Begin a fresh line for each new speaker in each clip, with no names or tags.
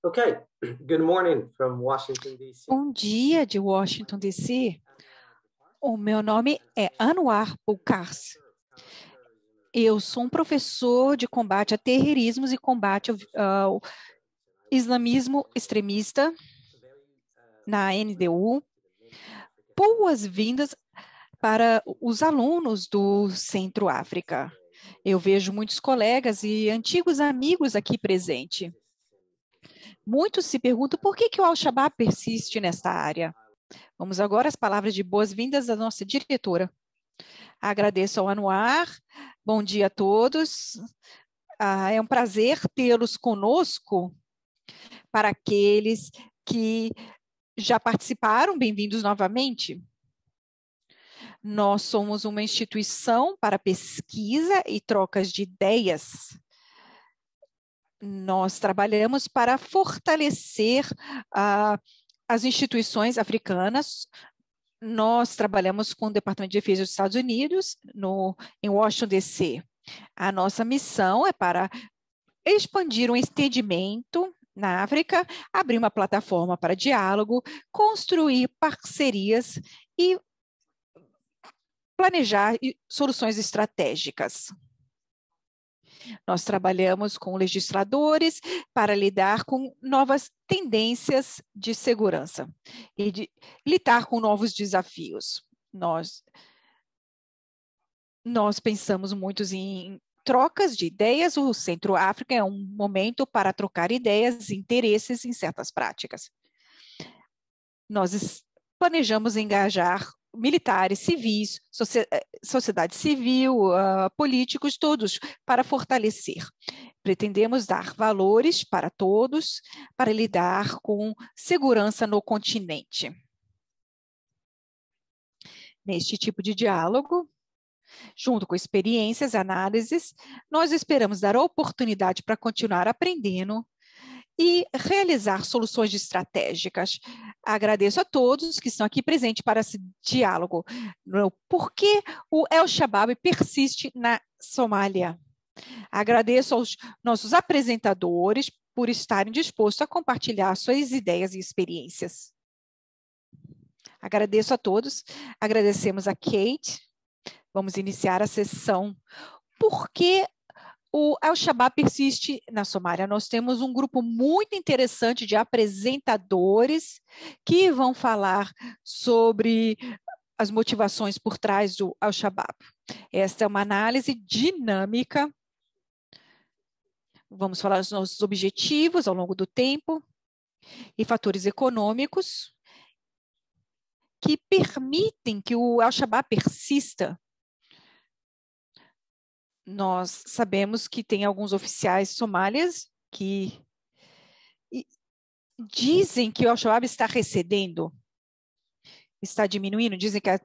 Okay. Good morning from Washington Bom dia de Washington DC.
O meu nome é Anwar Boukars. Eu sou um professor de combate a terrorismos e combate ao islamismo extremista na NDU. Boas-vindas para os alunos do Centro África. Eu vejo muitos colegas e antigos amigos aqui presentes. Muitos se perguntam por que, que o Al-Shabaab persiste nesta área. Vamos agora às palavras de boas-vindas da nossa diretora. Agradeço ao Anuar. Bom dia a todos. Ah, é um prazer tê-los conosco. Para aqueles que já participaram, bem-vindos novamente. Nós somos uma instituição para pesquisa e trocas de ideias nós trabalhamos para fortalecer ah, as instituições africanas. Nós trabalhamos com o Departamento de Defesa dos Estados Unidos, no, em Washington, D.C. A nossa missão é para expandir um entendimento na África, abrir uma plataforma para diálogo, construir parcerias e planejar soluções estratégicas. Nós trabalhamos com legisladores para lidar com novas tendências de segurança e de lidar com novos desafios. Nós, nós pensamos muito em trocas de ideias. O Centro África é um momento para trocar ideias, interesses em certas práticas. Nós planejamos engajar militares, civis, eh, sociedade civil, ah, políticos, todos, para fortalecer. Pretendemos dar valores para todos, para lidar com segurança no continente. Neste tipo de diálogo, junto com experiências, análises, nós esperamos dar oportunidade para continuar aprendendo e realizar soluções estratégicas. Agradeço a todos que estão aqui presentes para esse diálogo. Por que o el Shabab persiste na Somália? Agradeço aos nossos apresentadores por estarem dispostos a compartilhar suas ideias e experiências. Agradeço a todos. Agradecemos a Kate. Vamos iniciar a sessão. Por que o Al-Shabaab persiste na Somália. Nós temos um grupo muito interessante de apresentadores que vão falar sobre as motivações por trás do Al-Shabaab. Esta é uma análise dinâmica. Vamos falar dos nossos objetivos ao longo do tempo e fatores econômicos que permitem que o Al-Shabaab persista nós sabemos que tem alguns oficiais somálias que dizem que o Al-Shabaab está recedendo, está diminuindo, dizem que a,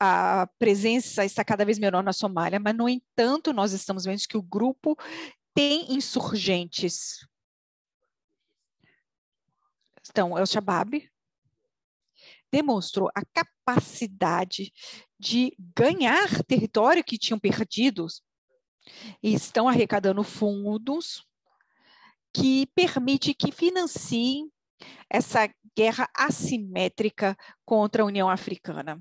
a, presença está cada vez menor na Somália, mas, no entanto, nós estamos vendo que o grupo tem insurgentes. Então, o Al-Shabaab demonstrou a capacidade de ganhar território que tinham perdidos e estão arrecadando fundos que permite que financiem essa guerra assimétrica contra a União Africana.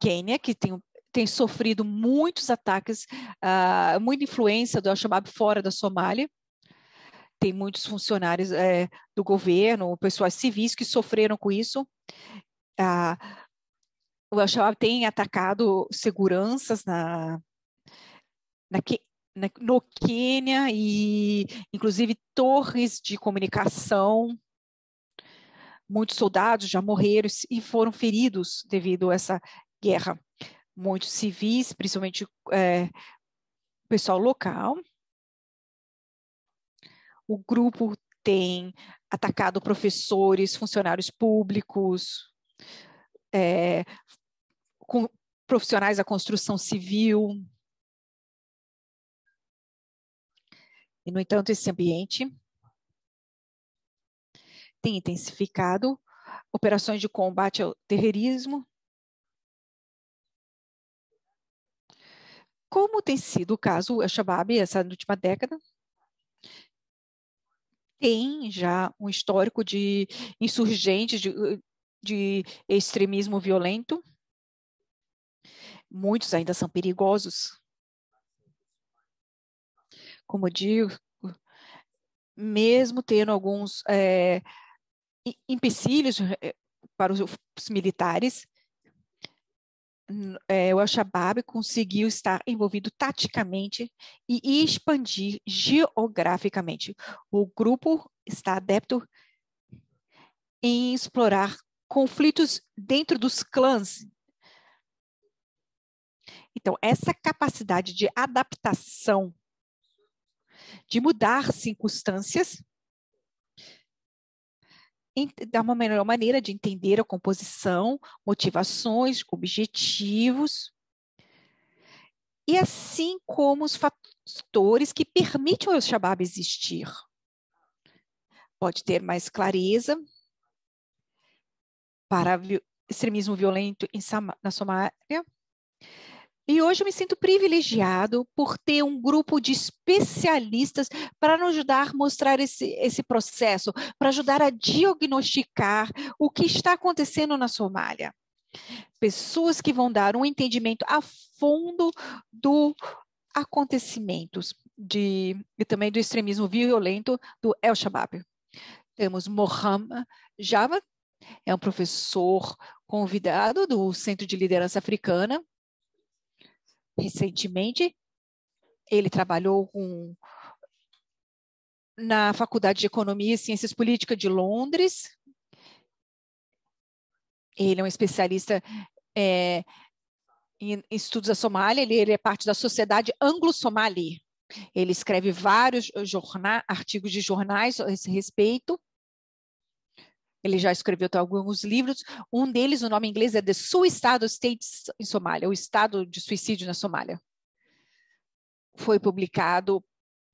Quênia, que tem, tem sofrido muitos ataques, uh, muita influência do Al-Shabaab fora da Somália. Tem muitos funcionários é, do governo, pessoas civis que sofreram com isso. Uh, o Al-Shabaab tem atacado seguranças na, na, na, no Quênia e, inclusive, torres de comunicação. Muitos soldados já morreram e foram feridos devido a essa guerra. Muitos civis, principalmente é, pessoal local. O grupo tem atacado professores, funcionários
públicos, é, com profissionais da construção civil. E, no entanto, esse ambiente tem intensificado operações de combate ao terrorismo.
Como tem sido o caso Al-Shabaab essa última década, tem já um histórico de insurgentes, de de extremismo violento. Muitos ainda são perigosos. Como digo, mesmo tendo alguns é, empecilhos é, para os militares, é, o Al-Shabaab conseguiu estar envolvido taticamente e expandir geograficamente. O grupo está adepto em explorar conflitos dentro dos clãs. Então, essa capacidade de adaptação, de mudar circunstâncias, dar uma melhor maneira de entender a composição, motivações, objetivos, e assim como os fatores que permitem o Shabab existir. Pode ter mais clareza para extremismo violento na Somália. E hoje eu me sinto privilegiado por ter um grupo de especialistas para nos ajudar a mostrar esse, esse processo, para ajudar a diagnosticar o que está acontecendo na Somália. Pessoas que vão dar um entendimento a fundo do acontecimentos de, e também do extremismo violento do El Shabab Temos Mohamed Java, é um professor convidado do Centro de Liderança Africana. Recentemente, ele trabalhou com, na Faculdade de Economia e Ciências Políticas de Londres. Ele é um especialista é, em, estudos da Somália, ele, ele é parte da Sociedade Anglo-Somali. Ele escreve vários jornal, artigos de jornais a esse respeito. Ele já escreveu alguns livros. Um deles, o nome em inglês é The Suicide States em Somália, o Estado de Suicídio na Somália. Foi publicado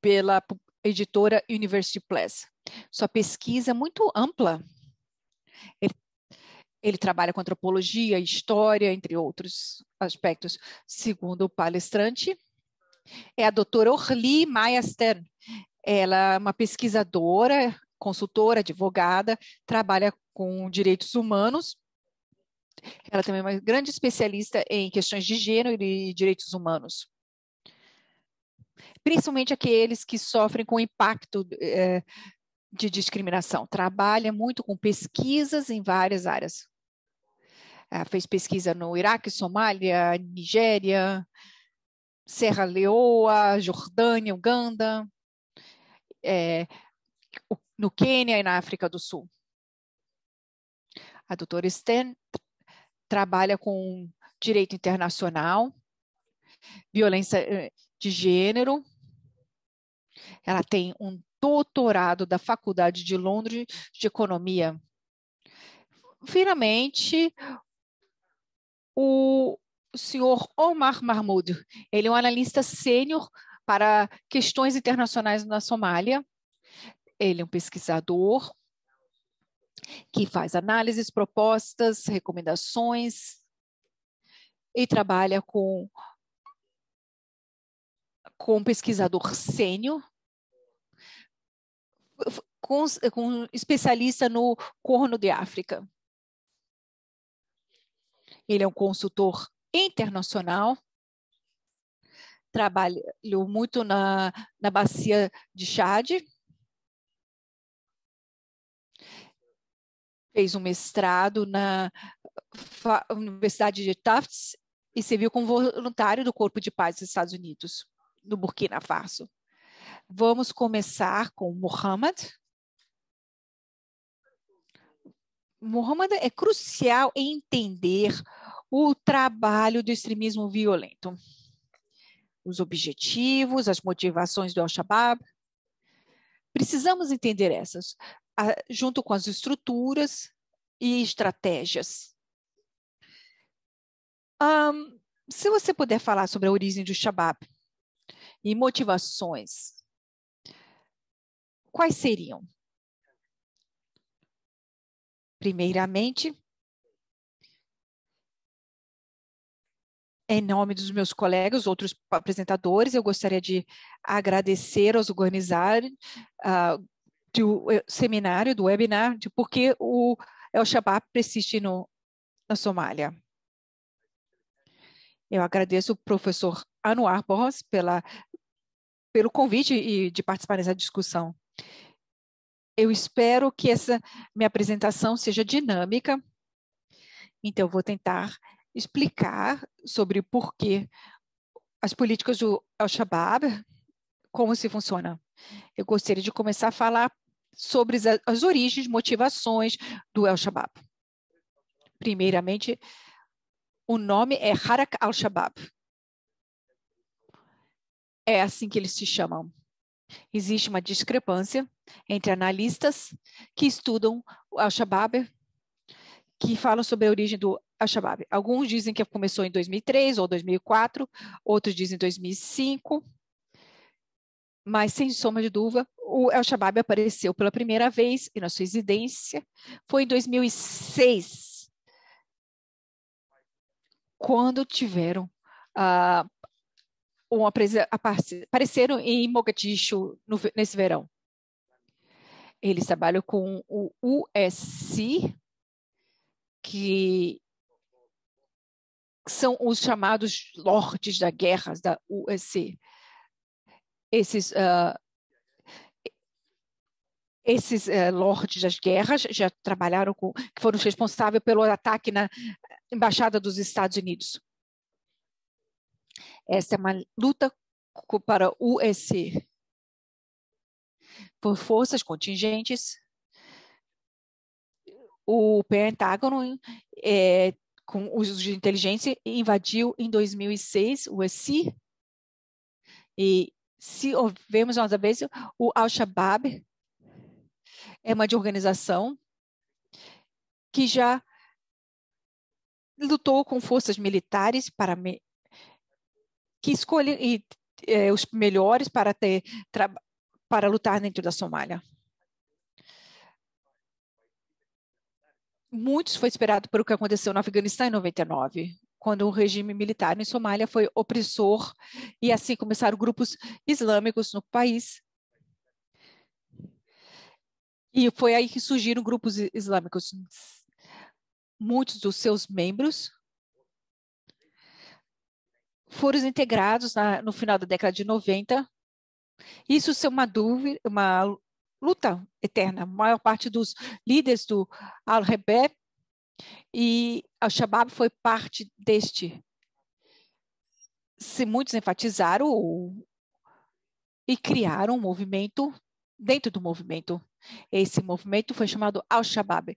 pela editora University Press. Sua pesquisa é muito ampla. Ele, ele trabalha com antropologia, história, entre outros aspectos. Segundo o palestrante, é a doutora Orly Maia Stern. Ela é uma pesquisadora consultora, advogada, trabalha com direitos humanos. Ela também é uma grande especialista em questões de gênero e direitos humanos. Principalmente aqueles que sofrem com impacto é, de discriminação. Trabalha muito com pesquisas em várias áreas. Ela ah, fez pesquisa no Iraque, Somália, Nigéria, Serra Leoa, Jordânia, Uganda. É, o no Quênia e na África do Sul. A doutora Sten trabalha com direito internacional, violência eh, de gênero. Ela tem um doutorado da Faculdade de Londres de Economia. Finalmente, o senhor Omar Mahmoud, ele é um analista sênior para questões internacionais na Somália. Ele é um pesquisador que faz análises, propostas, recomendações e trabalha com com pesquisador sênior, com, com especialista no Corno de África. Ele é um consultor internacional, trabalhou muito na, na bacia de Chad, fez um mestrado na Universidade de Tufts e serviu como voluntário do Corpo de Paz dos Estados Unidos, no Burkina Faso. Vamos começar com Mohamed. Mohamed é crucial em entender o trabalho do extremismo violento, os objetivos, as motivações do Al-Shabaab. Precisamos entender essas a, junto com as estruturas e estratégias. Um, se você puder falar sobre a origem do Shabab e motivações,
quais seriam? Primeiramente, em nome dos meus
colegas, outros apresentadores, eu gostaria de agradecer aos organizadores. uh, ah, do eh, seminário, do webinar, de por que o El-Shabaab persiste no, na Somália. Eu agradeço o professor Anuar Borros pela, pelo convite e de participar dessa discussão. Eu espero que essa minha apresentação seja dinâmica, então eu vou tentar explicar sobre por que as políticas do Al-Shabaab, como se funciona. Eu gostaria de começar a falar sobre as origens, motivações do al Shabab. Primeiramente, o nome é Harak al Shabab. É assim que eles se chamam. Existe uma discrepância entre analistas que estudam o al Shabab, que falam sobre a origem do al Shabab. Alguns dizem que começou em 2003 ou 2004, outros dizem 2005, mas, sem soma de dúvida, o El Shabab apareceu pela primeira vez na sua residência. Foi em 2006, quando tiveram uh, ah, uma, apareceram em Mogadishu no, nesse verão. Eles trabalham com o USC, que são os chamados lordes da guerra da USC esses uh, esses uh, eh, lordes das guerras já trabalharam com, foram responsáveis pelo ataque na embaixada dos Estados Unidos. Essa é uma luta para o USC por forças contingentes. O Pentágono é, com uso de inteligência invadiu em 2006 o USC e se ouvemos nós a vez, o Al-Shabaab é uma de organização que já lutou com forças militares para me... que escolhem e, é, os melhores para ter tra... para lutar dentro da Somália. Muitos foi esperado pelo que aconteceu no Afeganistão em 99 quando o regime militar em Somália foi opressor e assim começaram grupos islâmicos no país. E foi aí que surgiram grupos islâmicos. Muitos dos seus membros foram integrados na, no final da década de 90. Isso é uma dúvida, uma luta eterna. A maior parte dos líderes do Al-Rebeb e Al-Shabaab foi parte deste. Se muitos enfatizaram o, e criaram um movimento dentro do movimento. Esse movimento foi chamado Al-Shabaab,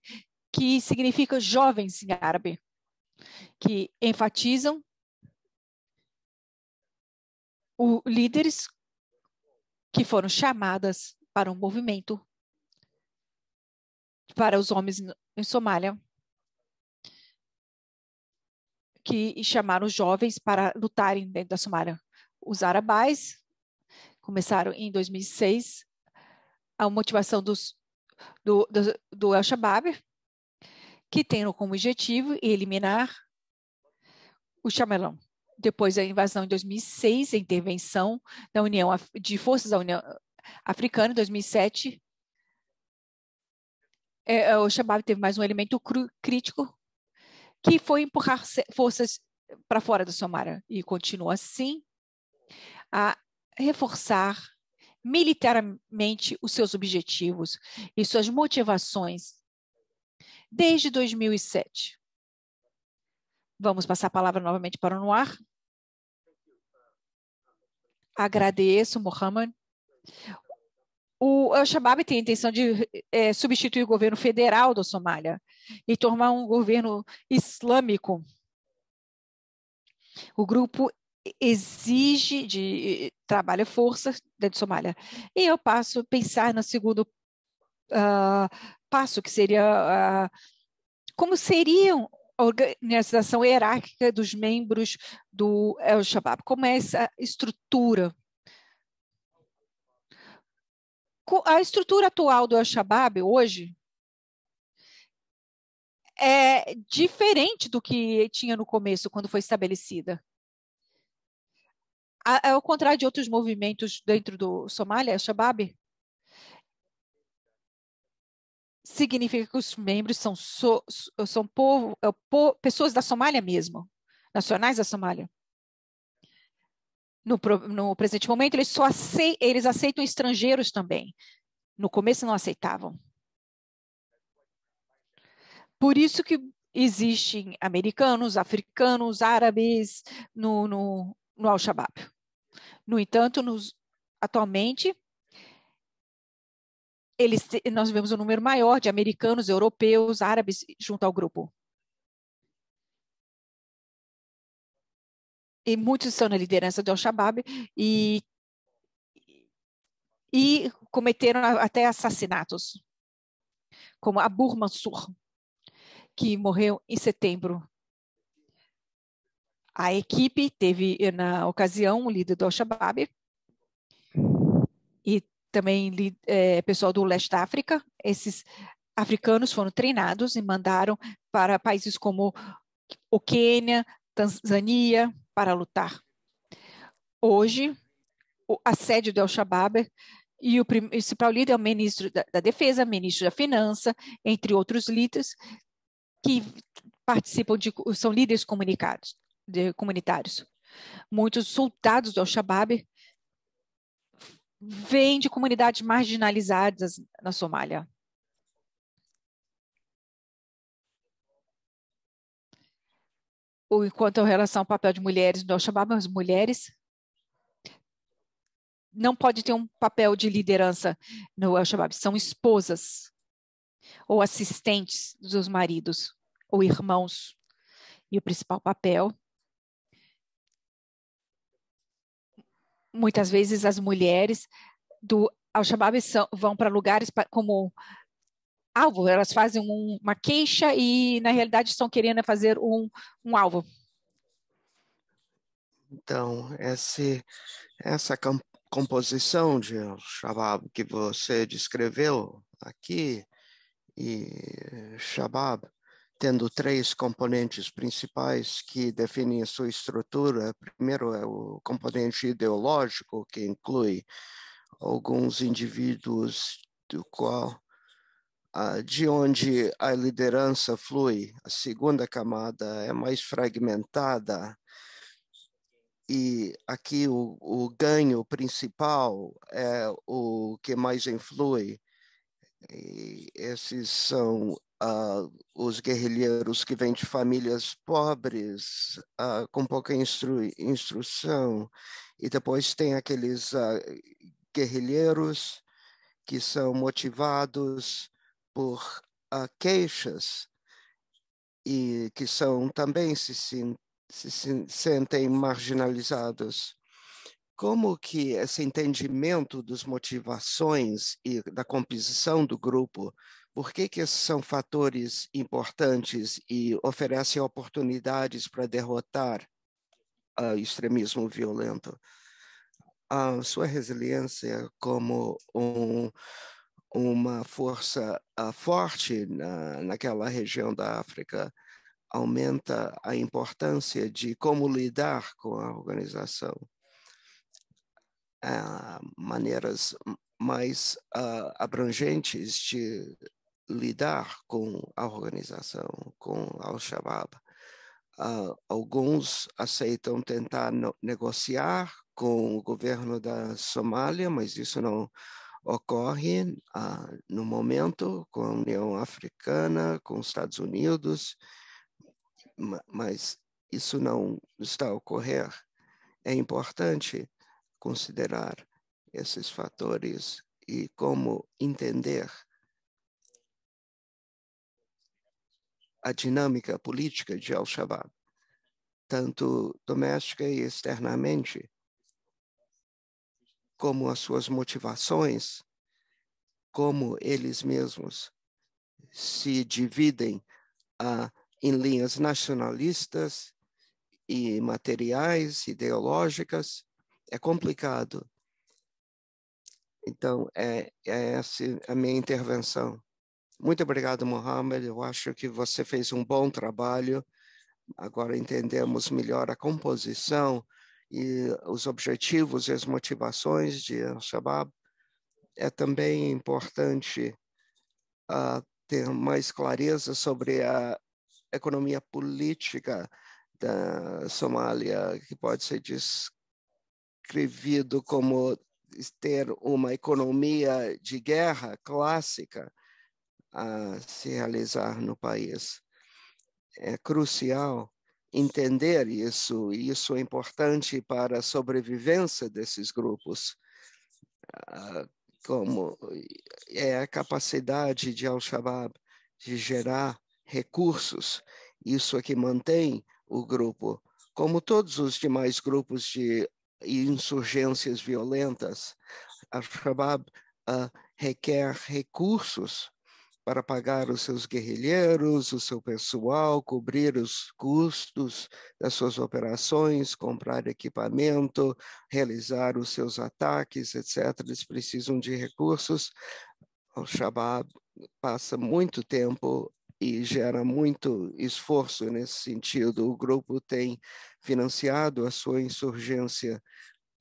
que significa jovens em árabe, que enfatizam os líderes que foram chamadas para um movimento para os homens em Somália que chamaram os jovens para lutarem dentro da Somália. Os arabais começaram em 2006 a motivação dos, do, do, do Al-Shabaab, que tem como objetivo eliminar o chamelão. Depois da invasão em 2006, a intervenção da União de forças da União Africana em 2007, é, é, o Shabab teve mais um elemento cru, crítico que foi empurrar forças para fora da Somara e continua assim a reforçar militarmente os seus objetivos e suas motivações desde 2007. Vamos passar a palavra novamente para o Noir. Agradeço, Mohamed, o Al-Shabaab tem a intenção de é, substituir o governo federal da Somália e tornar um governo islâmico. O grupo exige de trabalho e força dentro de Somália. E eu passo a pensar no segundo uh, passo, que seria uh, como seria a organização hierárquica dos membros do al Shabab, como é essa estrutura a estrutura atual do Al-Shabaab hoje é diferente do que tinha no começo, quando foi estabelecida. ao é contrário de outros movimentos dentro do Somália, Al-Shabaab significa que os membros são, so, são povo, é pessoas da Somália mesmo, nacionais da Somália. No, no presente momento, eles só aceitam, eles aceitam estrangeiros também. No começo não aceitavam. Por isso que existem americanos, africanos, árabes no, no, no Al-Shabaab. No entanto, nos, atualmente,
eles, nós vemos um número maior de americanos, europeus, árabes junto ao grupo. e muitos estão na liderança do Al-Shabaab e, e cometeram
até assassinatos, como Abur Mansur, que morreu em setembro. A equipe teve, na ocasião, o líder do Al-Shabaab e também é, pessoal do leste da África. Esses africanos foram treinados e mandaram para países como o Quênia, Tanzânia, para lutar. Hoje, o assédio do Al shabaab e o principal líder é o ministro da, da Defesa, ministro da Finança, entre outros líderes que participam de são líderes comunicados, de, comunitários. Muitos soldados do Al-Shabaab vêm de comunidades marginalizadas
na Somália. ou enquanto em relação ao papel de mulheres, nós chamávamos mulheres,
não pode ter um papel de liderança no Al Shabab, são esposas ou assistentes dos maridos ou irmãos. E o principal papel muitas vezes as mulheres do Al-Shabaab vão para lugares como alvo, elas fazem um, uma queixa e, na realidade, estão querendo fazer um, um alvo.
Então, esse, essa composição de Shabab que você descreveu aqui, e Shabab, tendo três componentes principais que definem sua estrutura. Primeiro é o componente ideológico, que inclui alguns indivíduos do qual de onde a liderança flui, a segunda camada é mais fragmentada, e aqui o, o ganho principal é o que mais influi. E esses são uh, os guerrilheiros que vêm de famílias pobres, uh, com pouca instru instrução, e depois tem aqueles uh, guerrilheiros que são motivados por uh, queixas e que são também se, se sentem marginalizados. Como que esse entendimento das motivações e da composição do grupo, por que que esses são fatores importantes e oferecem oportunidades para derrotar ah, o uh, extremismo violento? A sua resiliência como um uma força ah, forte na, naquela região da África aumenta a importância de como lidar com a organização. maneiras mais ah, abrangentes de lidar com a organização, com Al-Shabaab. Ah, alguns aceitam tentar no, negociar com o governo da Somália, mas isso não ocorre ah, no momento com a União Africana, com os Estados Unidos, mas isso não está a ocorrer. É importante considerar esses fatores e como entender a dinâmica política de Al-Shabaab, tanto doméstica e externamente, como as suas motivações, como eles mesmos se dividem ah, em linhas nacionalistas e materiais, ideológicas, é complicado. Então, é, é essa a minha intervenção. Muito obrigado, Mohamed. Eu acho que você fez um bom trabalho. Agora entendemos melhor a composição e os objetivos e as motivações de Al-Shabaab, é também importante uh, ter mais clareza sobre a economia política da Somália, que pode ser descrevido como ter uma economia de guerra clássica a se realizar no país. É crucial entender isso, e isso é importante para a sobrevivência desses grupos, ah, como é a capacidade de Al-Shabaab de gerar recursos, isso é que mantém o grupo, como todos os demais grupos de insurgências violentas, Al-Shabaab uh, requer recursos para pagar os seus guerrilheiros, o seu pessoal, cobrir os custos das suas operações, comprar equipamento, realizar os seus ataques, etc. Eles precisam de recursos. O Shabab passa muito tempo e gera muito esforço nesse sentido. O grupo tem financiado a sua insurgência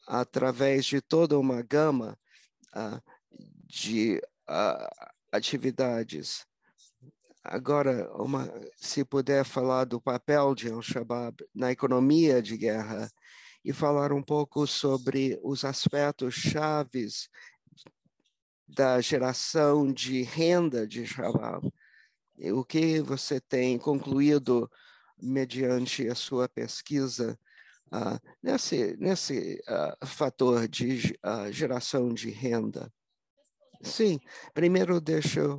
através de toda uma gama uh, de uh, atividades. Agora, uma, se puder falar do papel de Al-Shabaab na economia de guerra e falar um pouco sobre os aspectos chaves da geração de renda de Shabaab. O que você tem concluído mediante a sua pesquisa uh, nesse, nesse uh, fator de uh, geração de renda? Sim, primeiro deixa eu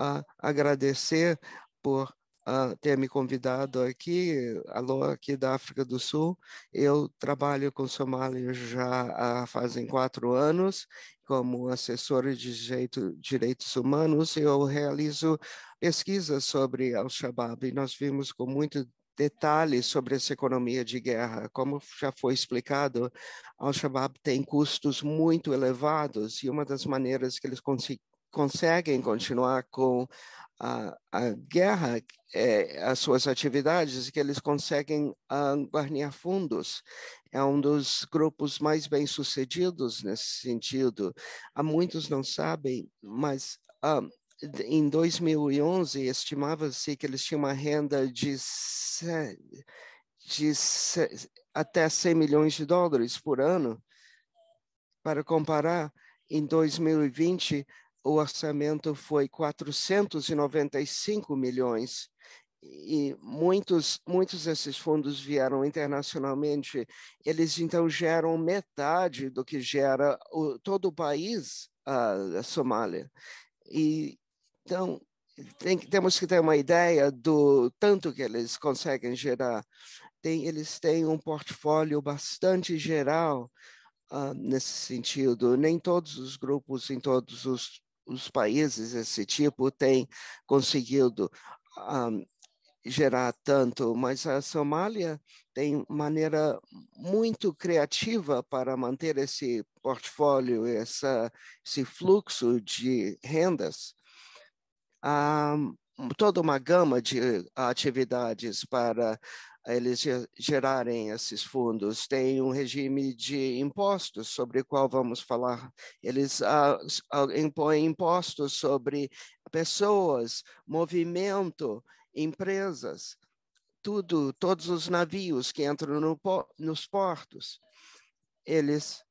uh, agradecer por uh, ter me convidado aqui, alô, aqui da África do Sul. Eu trabalho com Somália já uh, fazem quatro anos, como assessor de direito, direitos humanos, eu realizo pesquisas sobre Al-Shabaab e nós vimos com muito detalhes sobre essa economia de guerra. Como já foi explicado, Al-Shabaab tem custos muito elevados e uma das maneiras que eles conseguem continuar com a, a guerra, é, as suas atividades, é que eles conseguem uh, guarnear fundos. É um dos grupos mais bem-sucedidos nesse sentido. Há muitos não sabem, mas ah, em 2011, estimava-se que eles tinham uma renda de, de até 100 milhões de dólares por ano. Para comparar, em 2020, o orçamento foi 495 milhões e muitos muitos desses fundos vieram internacionalmente eles então geram metade do que gera o, todo o país a, a Somália e então, tem, temos que ter uma ideia do tanto que eles conseguem gerar. Tem, eles têm um portfólio bastante geral uh, nesse sentido. Nem todos os grupos em todos os, os países desse tipo têm conseguido ah, gerar tanto, mas a Somália tem maneira muito criativa para manter esse portfólio, essa, esse fluxo de rendas um, toda uma gama de ah, atividades para eles gerarem esses fundos. Tem um regime de impostos sobre o qual vamos falar. Eles ah, ah, impõem impostos sobre pessoas, movimento, empresas, tudo, todos os navios que entram no, nos portos. Eles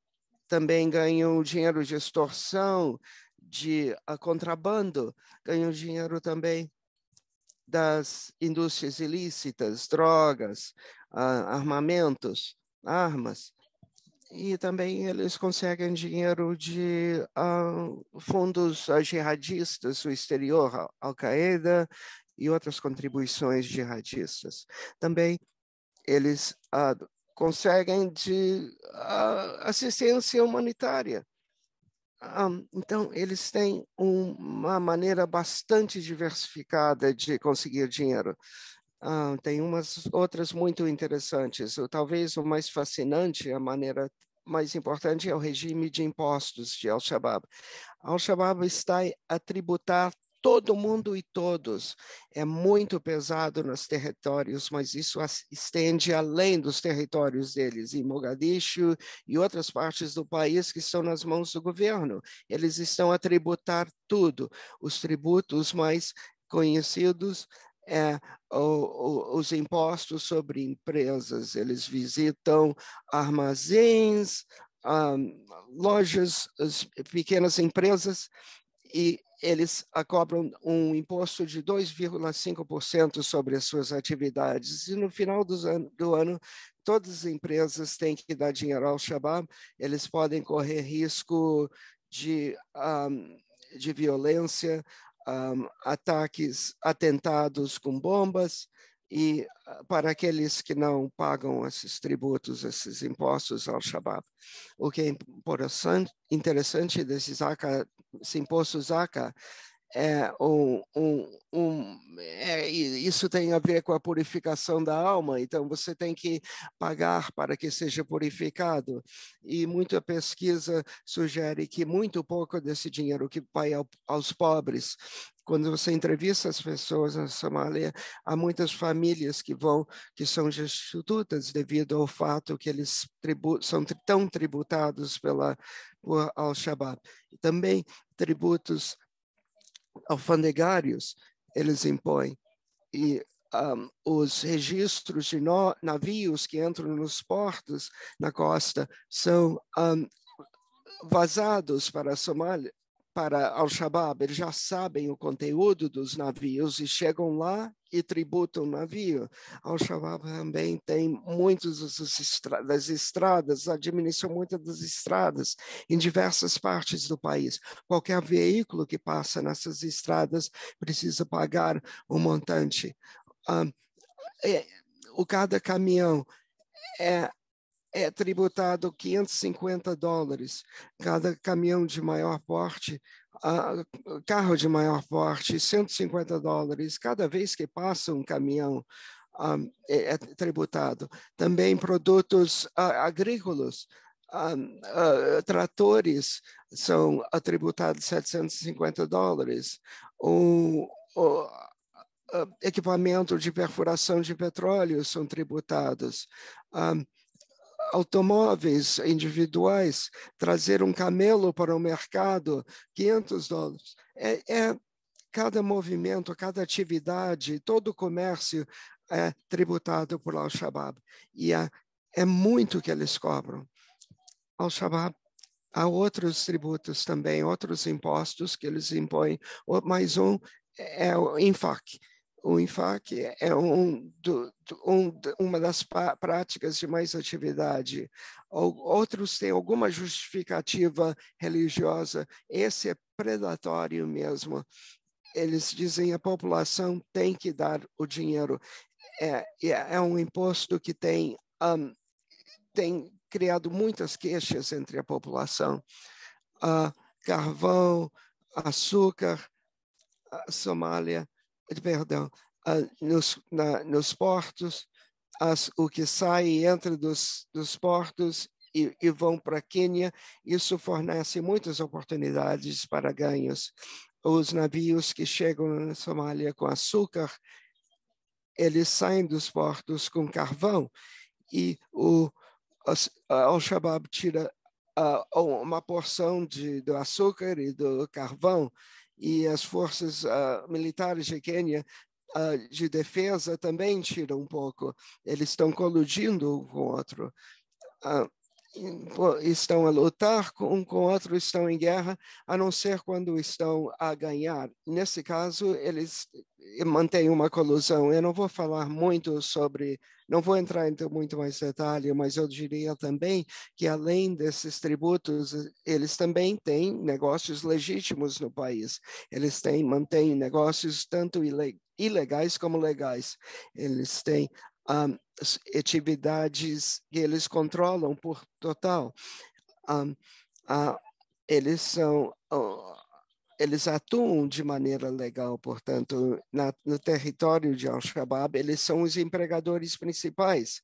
também ganham dinheiro de extorsão, de ah, contrabando, ganham dinheiro também das indústrias ilícitas, drogas, ah, armamentos, armas. E também eles conseguem dinheiro de uh, fundos jihadistas do exterior, Al-Qaeda e outras contribuições jihadistas. Também eles uh, conseguem de uh, assistência humanitária então, eles têm uma maneira bastante diversificada de conseguir dinheiro. tem umas outras muito interessantes. Talvez o mais fascinante, a maneira mais importante, é o regime de impostos de Al-Shabaab. Al-Shabaab está a tributar todo mundo e todos. É muito pesado nos territórios, mas isso estende além dos territórios deles, em Mogadishu e outras partes do país que estão nas mãos do governo. Eles estão a tributar tudo. Os tributos mais conhecidos é, o, o, os impostos sobre empresas. Eles visitam armazéns, um, ah, lojas, pequenas empresas e eles cobram um imposto de 2,5% sobre as suas atividades. E no final do ano, do ano, todas as empresas têm que dar dinheiro ao Shabab, eles podem correr risco de, um, de violência, um, ataques, atentados com bombas, e ah, para aqueles que não pagam esses tributos, esses impostos ao Shabbat. O que é interessante desses impostos zaka é, um, um, um, é, isso tem a ver com a purificação da alma, então você tem que pagar para que seja purificado. E muita pesquisa sugere que muito pouco desse dinheiro que vai ao, aos pobres. Quando você entrevista as pessoas na Somália, há muitas famílias que vão, que são destitutas devido ao fato que eles tribu são tão tributados pela por Al-Shabaab. Também tributos alfandegários eles impõem e um, os registros de no, navios que entram nos portos na costa são um, vazados para a Somália, para Al-Shabaab, eles já sabem o conteúdo dos navios e chegam lá e tributam o navio. Al-Shabaab também tem muitas das estradas, administra muitas das estradas em diversas partes do país. Qualquer veículo que passa nessas estradas precisa pagar um montante. Um, é, o cada caminhão é é tributado 550 dólares. Cada caminhão de maior porte, uh, carro de maior porte, 150 dólares. Cada vez que passa um caminhão, ah, é, é, tributado. Também produtos uh, agrícolas, um, uh, ah, tratores são tributados 750 dólares. O, o uh, equipamento de perfuração de petróleo são tributados automóveis individuais, trazer um camelo para o mercado, 500 dólares. É, é cada movimento, cada atividade, todo o comércio é tributado por Al-Shabaab. E é, é muito que eles cobram. Al-Shabaab há outros tributos também, outros impostos que eles impõem. Mais um é o INFAC, o INFAC é um, do, um, uma das práticas de mais atividade. Outros têm alguma justificativa religiosa. Esse é predatório mesmo. Eles dizem a população tem que dar o dinheiro. É, é, é um imposto que tem, um, tem criado muitas queixas entre a população. Uh, carvão, açúcar, a Somália perdão, ah, nos, na, nos portos, as, o que sai e entra dos, dos portos e, e vão para Quênia, isso fornece muitas oportunidades para ganhos. Os navios que chegam na Somália com açúcar, eles saem dos portos com carvão e o Al-Shabaab tira uh, uma porção de, do açúcar e do carvão e as forças uh, militares de Quênia uh, de defesa também tiram um pouco. Eles estão coludindo um com o outro. Uh, estão a lutar um com o outro, estão em guerra, a não ser quando estão a ganhar. Nesse caso, eles mantém uma colusão. Eu não vou falar muito sobre, não vou entrar em muito mais detalhe, mas eu diria também que além desses tributos, eles também têm negócios legítimos no país. Eles têm, mantêm negócios tanto ilegais como legais. Eles têm um, atividades que eles controlam por total. Um, uh, ah, eles são uh, eles atuam de maneira legal, portanto, na, no território de Al-Shabaab, eles são os empregadores principais.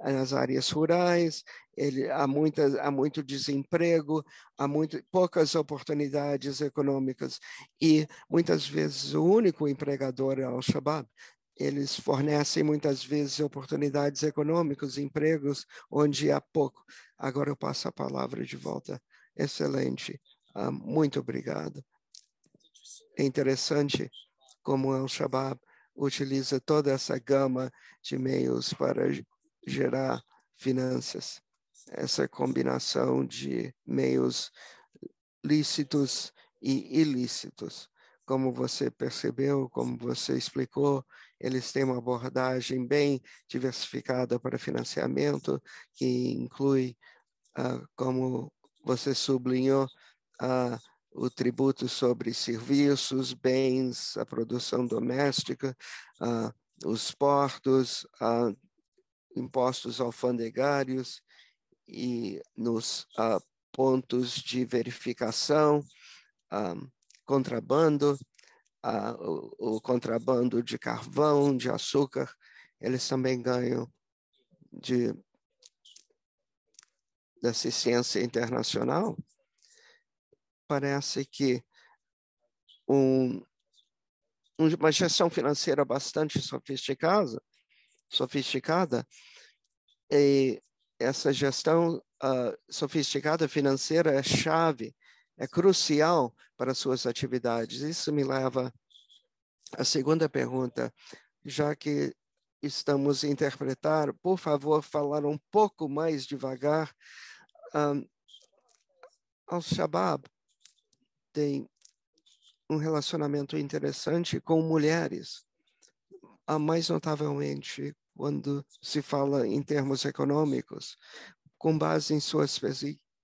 Eh, nas áreas rurais, ele, há, há muito desemprego, há muito, poucas oportunidades econômicas, e muitas vezes o único empregador é Al-Shabaab. Eles fornecem muitas vezes oportunidades econômicas, empregos, onde há pouco. Agora eu passo a palavra de volta. Excelente. Ah, muito obrigado. É interessante como o Shabab utiliza toda essa gama de meios para gerar finanças. Essa combinação de meios lícitos e ilícitos. Como você percebeu, como você explicou, eles têm uma abordagem bem diversificada para financiamento, que inclui, uh, como você sublinhou, a uh, o tributo sobre serviços, bens, a produção doméstica, uh, os portos, uh, impostos alfandegários e nos uh, pontos de verificação, contrabando, o, o contrabando de carvão, de açúcar, eles também ganham de da ciência internacional parece que um, uma gestão financeira bastante sofisticada, sofisticada e essa gestão uh, sofisticada financeira é chave, é crucial para suas atividades. Isso me leva à segunda pergunta, já que estamos a interpretar, por favor, falar um pouco mais devagar. Um, ah, Al-Shabaab tem um relacionamento interessante com mulheres, a mais notavelmente quando se fala em termos econômicos, com base em suas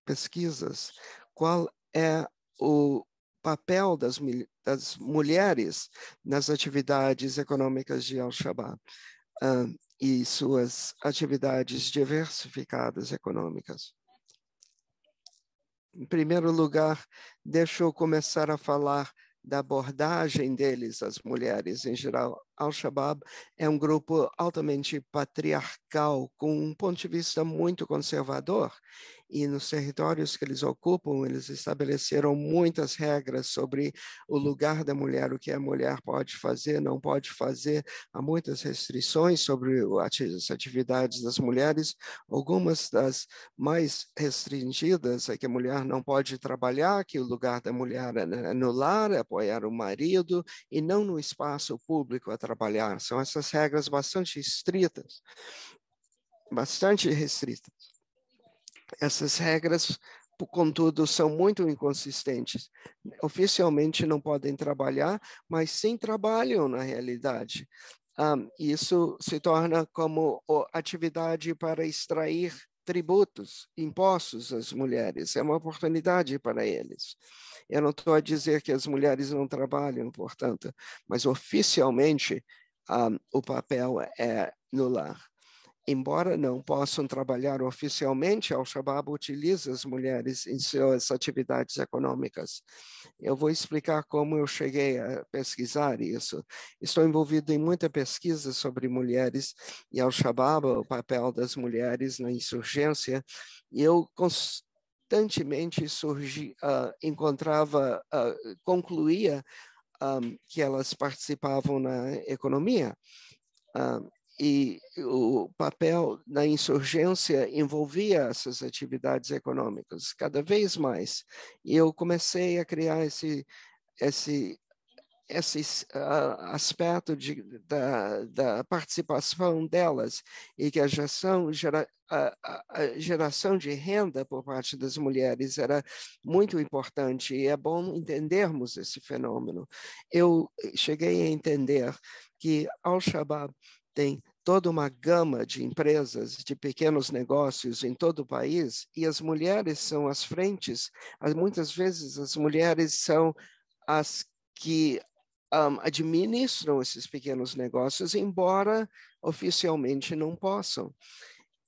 pesquisas, qual é o papel das, das mulheres nas atividades econômicas de Al-Shabaab uh, e suas atividades diversificadas econômicas em primeiro lugar, deixa eu começar a falar da abordagem deles, as mulheres em geral, Al-Shabaab é um grupo altamente patriarcal, com um ponto de vista muito conservador, e nos territórios que eles ocupam, eles estabeleceram muitas regras sobre o lugar da mulher, o que a mulher pode fazer, não pode fazer. Há muitas restrições sobre as atividades das mulheres, algumas das mais restringidas é que a mulher não pode trabalhar, que o lugar da mulher é no lar, é apoiar o marido, e não no espaço público, trabalhar. São essas regras bastante estritas, bastante restritas. Essas regras, contudo, são muito inconsistentes. Oficialmente não podem trabalhar, mas sim trabalham na realidade. Um, ah, isso se torna como atividade para extrair tributos, impostos às mulheres. É uma oportunidade para eles. Eu não estou a dizer que as mulheres não trabalham, portanto, mas oficialmente um, ah, o papel é no lar. Embora não possam trabalhar oficialmente, Al-Shabaab utiliza as mulheres em suas atividades econômicas. Eu vou explicar como eu cheguei a pesquisar isso. Estou envolvido em muita pesquisa sobre mulheres e Al-Shabaab, o papel das mulheres na insurgência, e eu constantemente surgi, uh, encontrava, uh, concluía um, ah, que elas participavam na economia e o papel na insurgência envolvia essas atividades econômicas cada vez mais. E eu comecei a criar esse, esse, esse uh, ah, aspecto de, da, da, participação delas e que a geração, gera, a, a geração de renda por parte das mulheres era muito importante e é bom entendermos esse fenômeno. Eu cheguei a entender que Al-Shabaab tem toda uma gama de empresas, de pequenos negócios em todo o país, e as mulheres são as frentes. Ah, muitas vezes as mulheres são as que um, administram esses pequenos negócios, embora oficialmente não possam.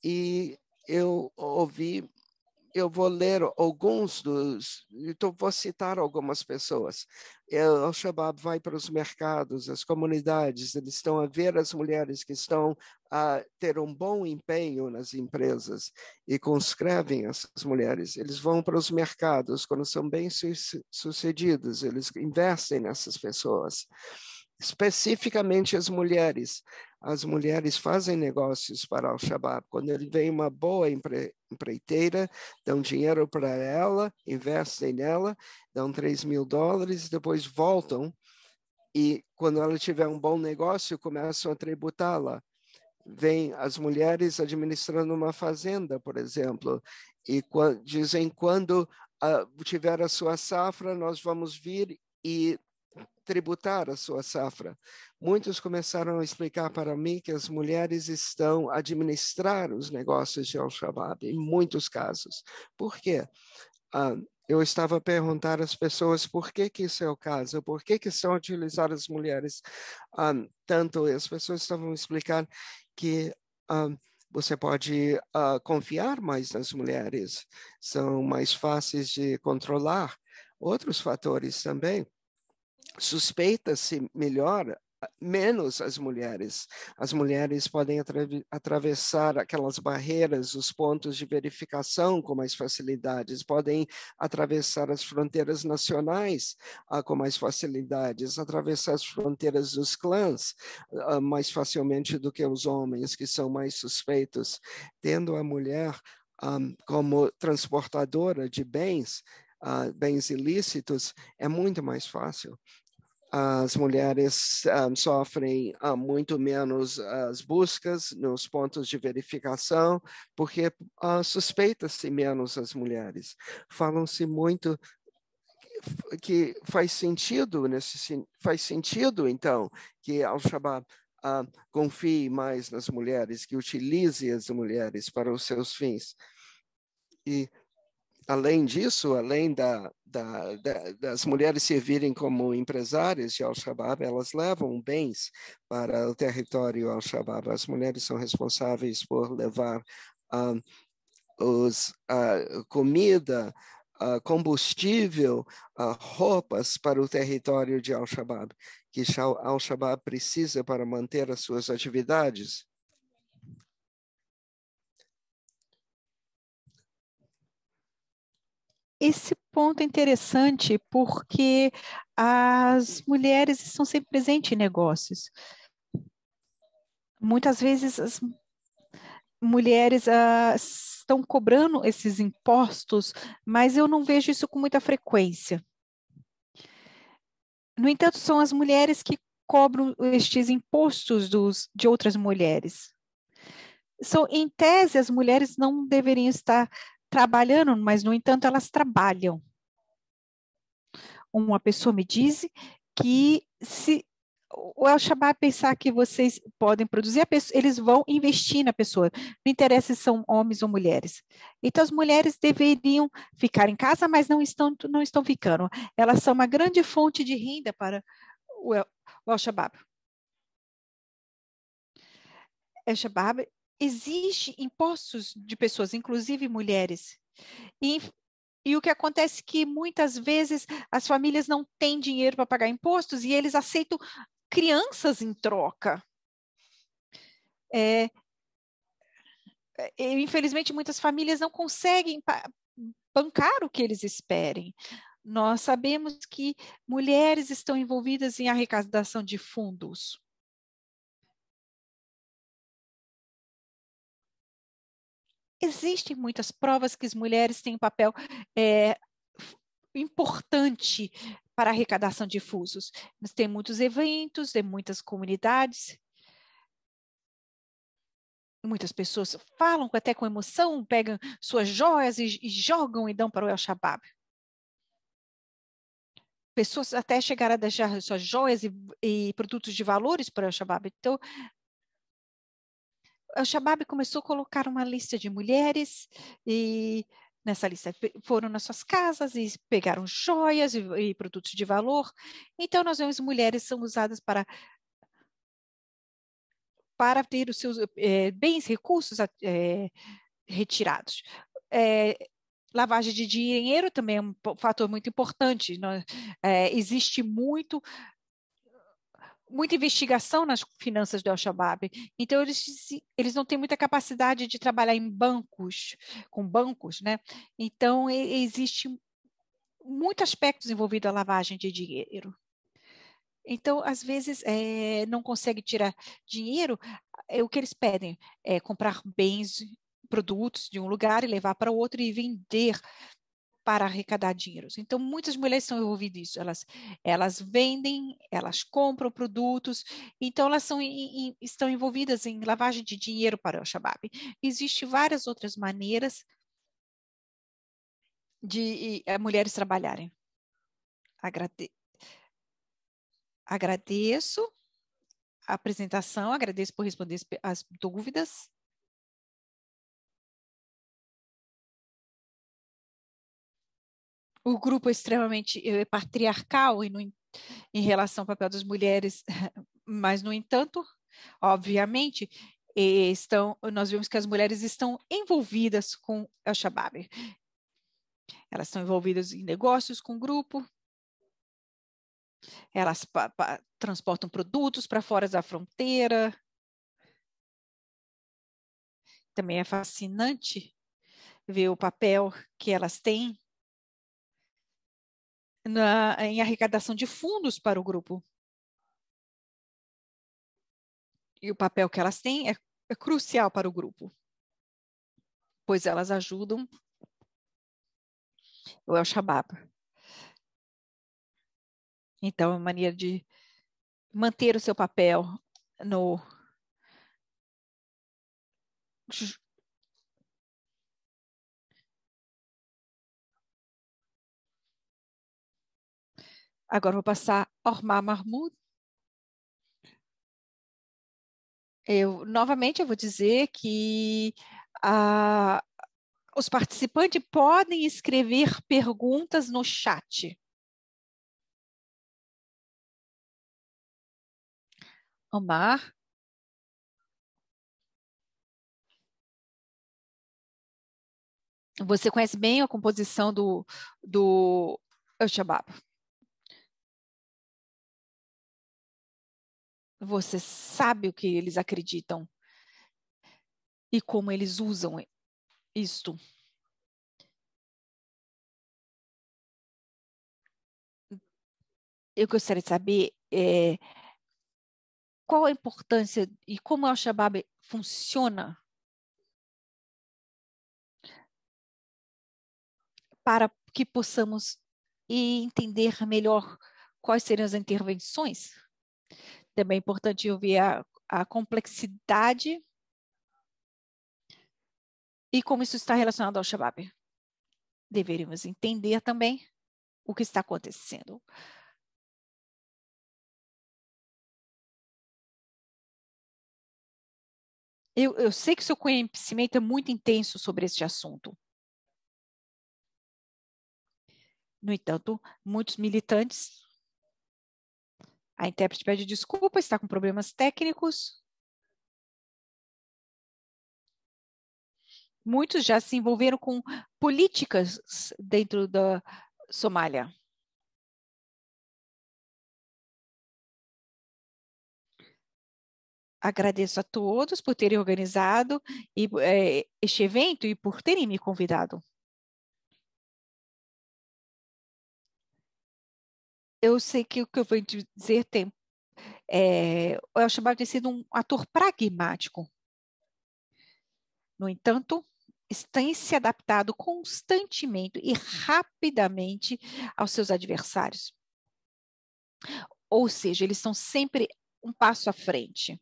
E eu ouvi eu vou ler alguns dos, então vou citar algumas pessoas. O é, Shabab vai para os mercados, as comunidades, eles estão a ver as mulheres que estão a ter um bom empenho nas empresas e conscrevem essas mulheres. Eles vão para os mercados, quando são bem sucedidos, eles investem nessas pessoas especificamente as mulheres. As mulheres fazem negócios para o Shabab. Quando ele vem uma boa empre, empreiteira, dão dinheiro para ela, investem nela, dão 3 mil dólares, depois voltam. E quando ela tiver um bom negócio, começam a tributá-la. Vem as mulheres administrando uma fazenda, por exemplo, e dizem quando uh, tiver a sua safra, nós vamos vir e tributar a sua safra. Muitos começaram a explicar para mim que as mulheres estão a administrar os negócios de Al-Shabaab, em muitos casos. Por quê? Ah, eu estava a perguntar às pessoas por que, que isso é o caso, por que, que são utilizadas as mulheres ah, tanto, e as pessoas estavam a explicar que. Ah, você pode ah, confiar mais nas mulheres, são mais fáceis de controlar. Outros fatores também, suspeita-se melhor ah, menos as mulheres. As mulheres podem atravessar aquelas barreiras, os pontos de verificação com mais facilidades, podem atravessar as fronteiras nacionais ah, com mais facilidades, atravessar as fronteiras dos clãs ah, mais facilmente do que os homens, que são mais suspeitos. Tendo a mulher ah, como transportadora de bens, uh, bens ilícitos, é muito mais fácil. As mulheres um, ah, sofrem uh, muito menos as buscas nos pontos de verificação, porque uh, suspeita-se menos as mulheres. Falam-se muito que faz sentido nesse faz sentido então que al Shabaab uh, confie mais nas mulheres, que utilize as mulheres para os seus fins. E além disso, além da, da, da, das mulheres servirem como empresárias de Al-Shabaab, elas levam bens para o território Al-Shabaab. As mulheres são responsáveis por levar ah, os, comida, ah, combustível, roupas para o território de Al-Shabaab, que Al-Shabaab precisa para manter as suas atividades.
Esse ponto é interessante porque as
mulheres estão sempre presentes em negócios. Muitas vezes as mulheres ah, estão cobrando esses impostos, mas eu não vejo isso com muita frequência. No entanto, são as mulheres que cobram estes impostos dos, de outras mulheres. So, em tese, as mulheres não deveriam estar trabalhando, mas no entanto elas trabalham. Uma pessoa me disse que se o El Shabab pensar que vocês podem produzir, pessoa, eles vão investir na pessoa. Não interessa se são homens ou mulheres. Então, as mulheres deveriam ficar em casa, mas não estão, não estão ficando. Elas são uma grande fonte de renda para o El, o El Shabab. El Shabab exige impostos de pessoas, inclusive mulheres. E, e o que acontece é que muitas vezes as famílias não têm dinheiro para pagar impostos e eles aceitam crianças em troca. É, é infelizmente, muitas famílias não conseguem bancar o que eles esperem. Nós sabemos que mulheres estão
envolvidas em arrecadação de fundos. Existem muitas provas que as mulheres
têm um papel é, importante para a arrecadação de fusos. Tem muitos eventos, tem muitas comunidades. Muitas pessoas falam até com emoção, pegam suas joias e, e jogam e dão para o El Shabab. Pessoas até chegaram a deixar suas joias e, e produtos de valores para o El Shabab. Então, o Shabab começou a colocar uma lista de mulheres e nessa lista foram nas suas casas e pegaram joias e, e produtos de valor. Então nós vemos mulheres são usadas para para ter os seus é, bens, recursos é, retirados. É, lavagem de dinheiro também é um fator muito importante. Né? existe muito muita investigação nas finanças do Al-Shabaab. Então, eles, eles não têm muita capacidade de trabalhar em bancos, com bancos, né? Então, existe muito aspectos envolvidos a lavagem de dinheiro. Então, às vezes, é, não consegue tirar dinheiro, é, o que eles pedem é comprar bens, produtos de um lugar e levar para outro e vender para arrecadar dinheiros. Então, muitas mulheres estão envolvidas nisso. Elas, elas vendem, elas compram produtos, então elas são, em, em, estão envolvidas em lavagem de dinheiro para o al Existem várias outras maneiras de e, eh, mulheres trabalharem. Agrade...
Agradeço a apresentação, agradeço por responder as dúvidas. o grupo é extremamente é patriarcal e no, em
relação ao papel das mulheres, mas, no entanto, obviamente, estão, nós vemos que as mulheres estão envolvidas com a Shabab. Elas estão envolvidas em negócios com o grupo, elas pa, pa, transportam produtos para fora da fronteira. Também é fascinante ver o papel que
elas têm na, em arrecadação de fundos para o grupo. E o papel que elas têm é, é crucial para o grupo, pois elas ajudam o El Shabab. Então, é uma maneira de manter o seu papel no Agora vou passar Ormar Mahmoud. Eu, novamente,
eu vou dizer que ah, os participantes podem
escrever perguntas no chat. Omar. Você conhece bem a composição do, do El Shabab? Você sabe o que eles acreditam e como eles usam isto. Eu gostaria de saber é, qual a importância e como o Al-Shabaab funciona para que possamos entender melhor quais seriam as
intervenções também é importante ouvir a, a complexidade e como isso está relacionado ao Shabab.
Deveríamos entender também o que está acontecendo. Eu, eu, sei que seu conhecimento é muito intenso sobre este assunto. No entanto, muitos militantes a intérprete pede desculpa, está com problemas técnicos. Muitos já se envolveram com políticas dentro da Somália. Agradeço a todos por terem organizado eh, este evento e por terem me convidado. eu sei que o que eu vou dizer tem, é, é chamado de ser um ator pragmático.
No entanto, tem se adaptado constantemente e rapidamente aos seus adversários. Ou seja, eles estão sempre um passo à frente.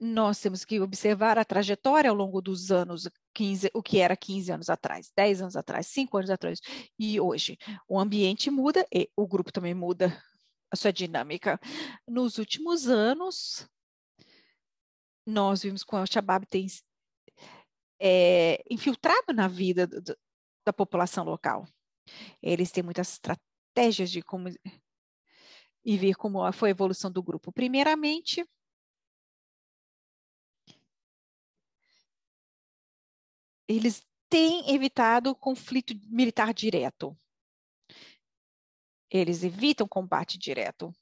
nós temos que observar a trajetória ao longo dos anos, 15, o que era 15 anos atrás, 10 anos atrás, 5 anos atrás e hoje. O ambiente muda e o grupo também muda a sua dinâmica. Nos últimos anos, nós vimos como o Shabab tem é, infiltrado na vida do, do, da população local. Eles têm muitas
estratégias de como e ver como foi a evolução do grupo. Primeiramente, eles têm evitado conflito militar direto. Eles evitam combate direto.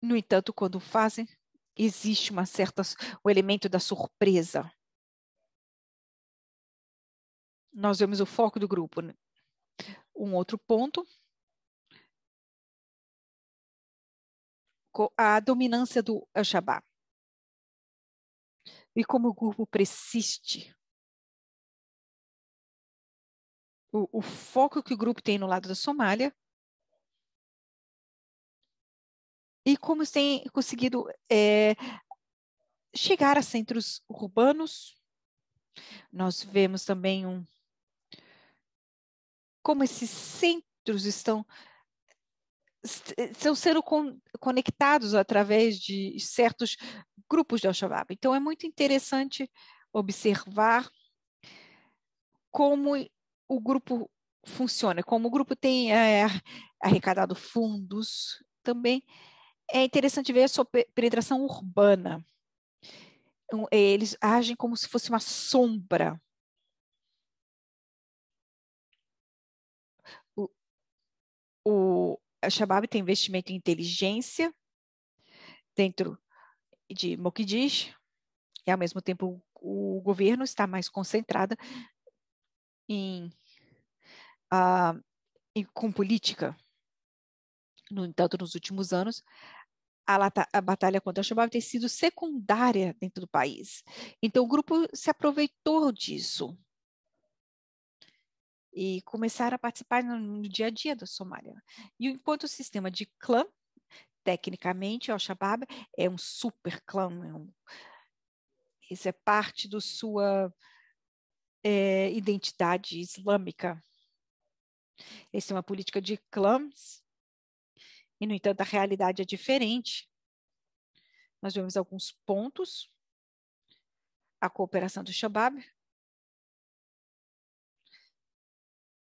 No entanto, quando fazem, existe uma certa o elemento da surpresa. Nós vemos o foco do grupo. Né? Um outro ponto a dominância do Al-Shabaab e como o grupo persiste. O, o foco que o grupo tem no lado da Somália
e como tem conseguido é, chegar a centros urbanos. Nós vemos também um, como esses centros estão estão eh, sendo con conectados através de certos grupos de Al-Shabaab. Então, é muito interessante observar como o grupo funciona, como o grupo tem é, arrecadado fundos. Também é interessante ver a sua penetração urbana. Então, eh, eles agem como se fosse uma sombra o, a Shabab tem investimento em inteligência dentro de Mokidish, e ao mesmo tempo o governo está mais concentrado em, ah, em com política. No entanto, nos últimos anos, a, lata, a, batalha contra a Shabab tem sido secundária dentro do país. Então, o grupo se aproveitou disso e começaram a participar no, no dia a dia da Somália. Né? E enquanto o sistema de clã, tecnicamente, Al-Shabaab é um super clã, é um, isso é parte da sua é, identidade islâmica. esse é uma política de clãs, e, no entanto, a
realidade é diferente. Nós vemos alguns pontos, a cooperação do Shabab,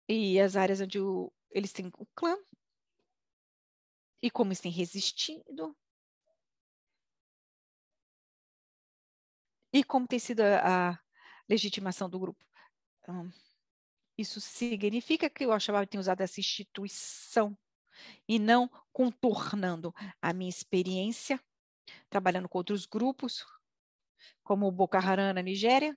e as áreas onde o, eles têm o clã, e como eles têm resistido, e como tem sido a, a legitimação do grupo. Um, isso
significa que o Al-Shabaab tem usado essa instituição e não contornando a minha experiência trabalhando com outros grupos, como o Boko Haram na Nigéria,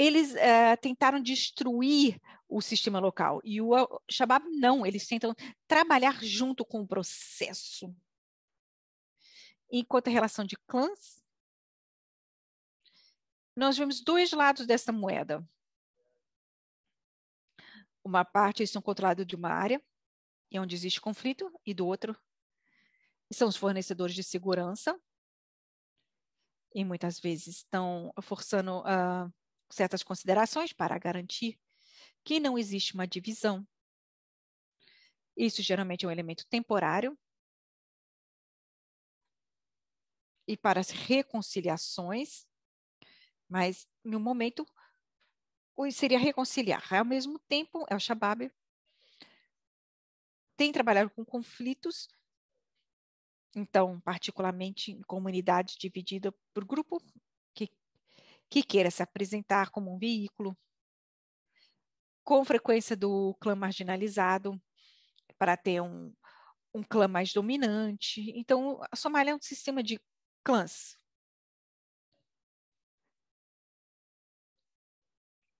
eles é, tentaram destruir o sistema local. E o Shabab não, eles tentam trabalhar junto com o processo. Enquanto a relação de clãs, nós vemos dois lados dessa moeda. Uma parte eles são controlados de uma área, e é onde existe conflito, e do outro são os fornecedores de segurança, e muitas vezes estão forçando uh, certas considerações para garantir que não existe uma divisão. Isso geralmente é um elemento temporário. E para as reconciliações, mas no momento seria reconciliar. Ao mesmo tempo, El é Shabab tem trabalhado com conflitos, então, particularmente em comunidades divididas por grupo que queira se apresentar como um veículo, com frequência do clã marginalizado,
para ter um, um clã mais dominante. Então, a Somália é um sistema de clãs.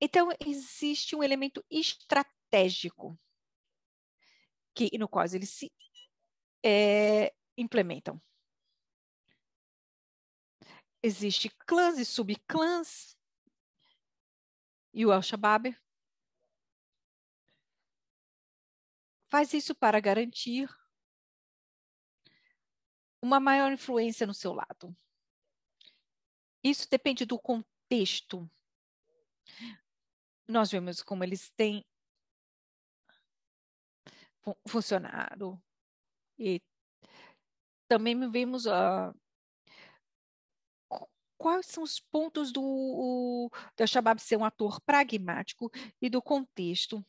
Então, existe um elemento estratégico
que, no qual eles se é, implementam.
Existe clãs e subclãs. E o Al-Shabaab faz isso para garantir uma maior influência no seu lado. Isso depende do contexto. Nós vemos como eles têm funcionado e também vimos uh, ah,
quais são os pontos do, da Shabab ser um ator pragmático e do contexto.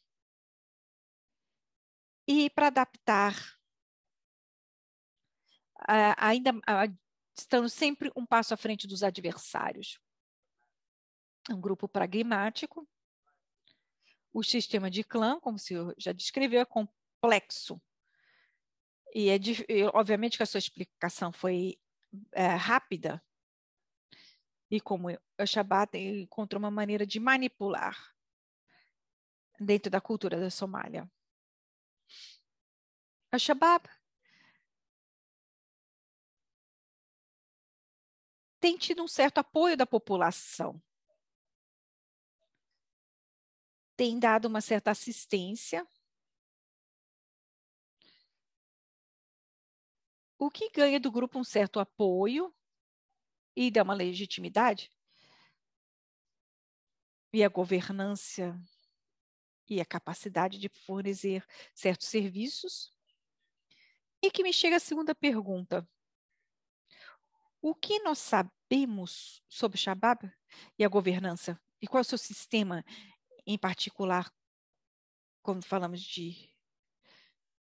E para adaptar, ainda estando sempre um passo à frente dos adversários. Um grupo pragmático. O sistema de clã, como o senhor já descreveu, é complexo. E é, obviamente que a sua explicação foi é, rápida, e como o Shabat encontrou uma maneira de
manipular dentro da cultura da Somália. O Shabab tem tido um certo apoio da população. Tem dado uma certa assistência. O que ganha do grupo um certo apoio e dá uma legitimidade
e a governança e a capacidade de fornecer certos serviços. E que me chega a segunda pergunta. O que nós sabemos sobre o Shabab e a governança? E qual é o seu sistema em particular quando falamos de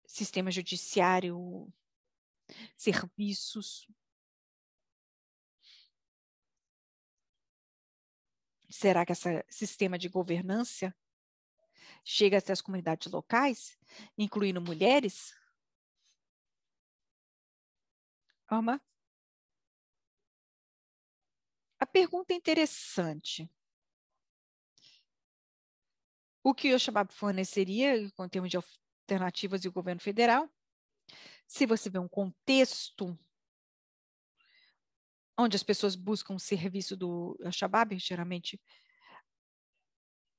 sistema judiciário, serviços? será que esse
sistema de governança chega até as comunidades locais, incluindo
mulheres? Alma? A pergunta é interessante. O que o Shabab forneceria, com termos de alternativas
e o governo federal? Se você vê um contexto onde as pessoas buscam o serviço do Shabab, geralmente,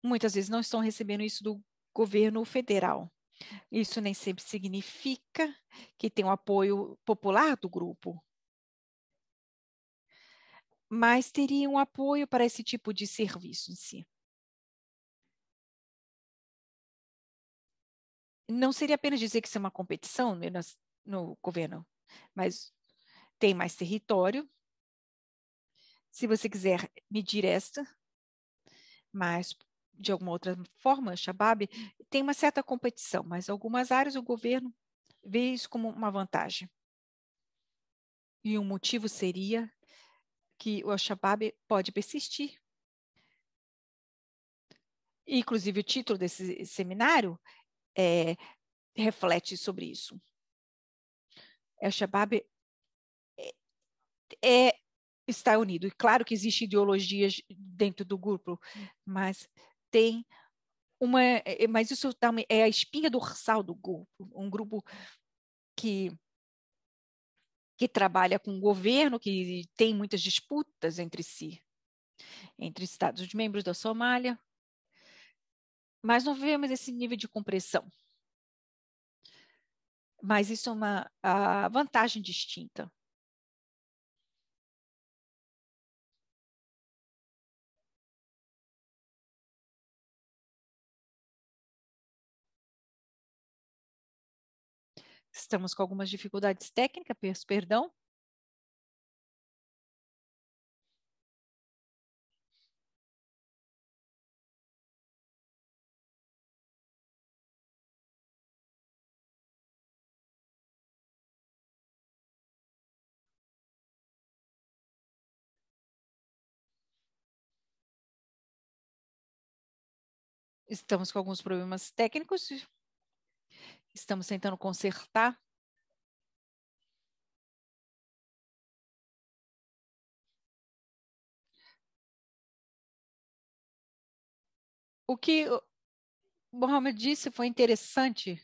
muitas vezes não estão recebendo isso do governo federal. Isso nem sempre significa que tem o um apoio popular do grupo,
mas teria um apoio para esse tipo de serviço em si. Não seria apenas dizer que isso é uma competição no, no governo, mas tem mais território,
se você quiser medir esta, mas de alguma outra forma, Shabab tem uma certa competição, mas algumas áreas o governo vê isso como uma vantagem. E um motivo seria que o Shabab pode persistir. Inclusive, o título desse seminário é, reflete sobre isso. O é, Shabab é, é está unido. E claro que existem ideologias dentro do grupo, mas tem uma, é, é, mas isso tá é a espinha dorsal do grupo, um grupo que que trabalha com o governo, que tem muitas disputas entre si, entre estados membros da Somália, mas não vemos esse nível de compressão.
Mas isso é uma vantagem distinta. Estamos com algumas dificuldades técnicas, peço perdão. Estamos com alguns problemas técnicos, Estamos tentando consertar. O que Mohamed disse foi interessante.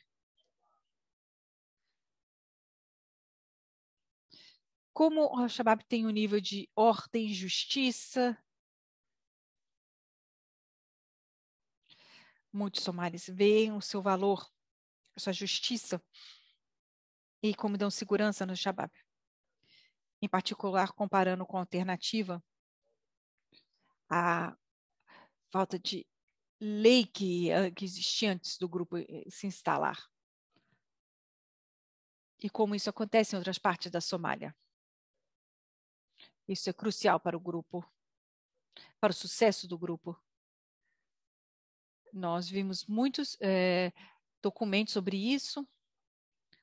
Como o Shabab tem um nível de ordem e justiça,
muitos somalis veem o seu valor a sua justiça e como dão segurança no Shabab. Em particular, comparando com a alternativa a falta de lei que, eh, que existia antes do grupo eh, se instalar.
E como isso acontece em outras partes da Somália. Isso é crucial para o grupo, para o sucesso do grupo.
Nós vimos muitos é, documento sobre isso,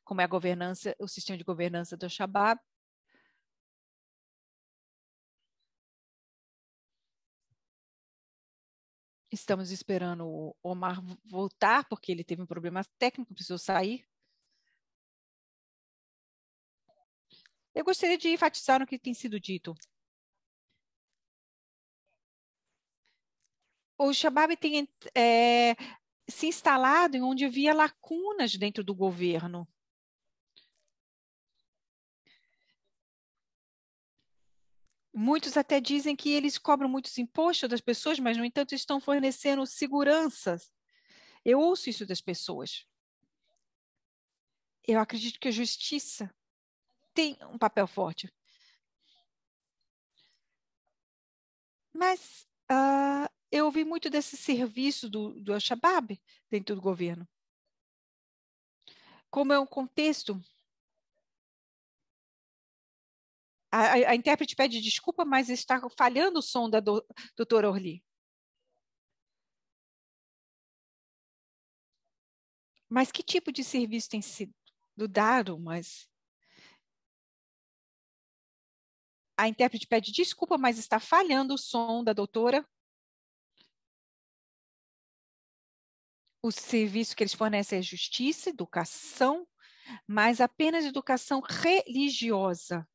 como é a governança, o sistema de governança do Shabab. Estamos esperando o Omar voltar, porque ele teve um problema técnico, precisou sair. Eu gostaria de enfatizar no que tem sido dito. O
Shabab tem é, se instalado em onde havia lacunas dentro do governo. Muitos até dizem que eles cobram muitos impostos das pessoas, mas, no entanto, estão fornecendo seguranças. Eu ouço isso das pessoas. Eu acredito que a justiça tem um papel forte. Mas uh, eu ouvi muito desse
serviço do, do Al-Shabaab dentro do governo. Como é um contexto. A, a, a intérprete pede desculpa, mas está falhando o som da do, doutora Orli. Mas que tipo de serviço tem sido dado? Mas a intérprete pede desculpa, mas está falhando o som da doutora
o serviço que eles fornecem é justiça, educação,
mas apenas educação religiosa.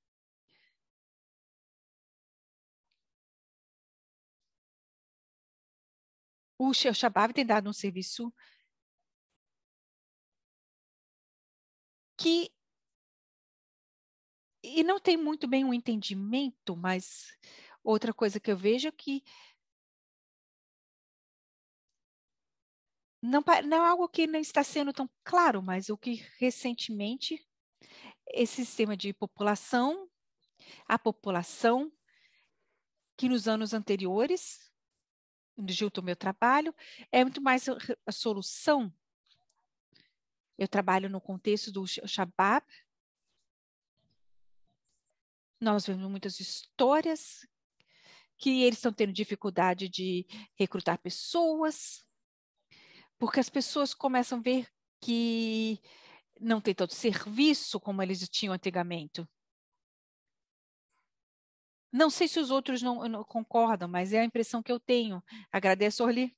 O Shabab tem dado um serviço que e não tem muito bem um entendimento, mas outra coisa que eu vejo é que
não, não é algo que não está sendo tão claro, mas o que recentemente esse sistema de população, a população que nos anos anteriores, junto ao meu trabalho, é muito mais a solução. Eu trabalho no contexto do Shabab. Nós vemos muitas histórias que eles estão tendo dificuldade de recrutar pessoas, porque as pessoas começam a ver que não tem tanto serviço como eles tinham antigamente. Não sei se os outros não, não concordam, mas é a impressão que eu tenho. Agradeço, Orli.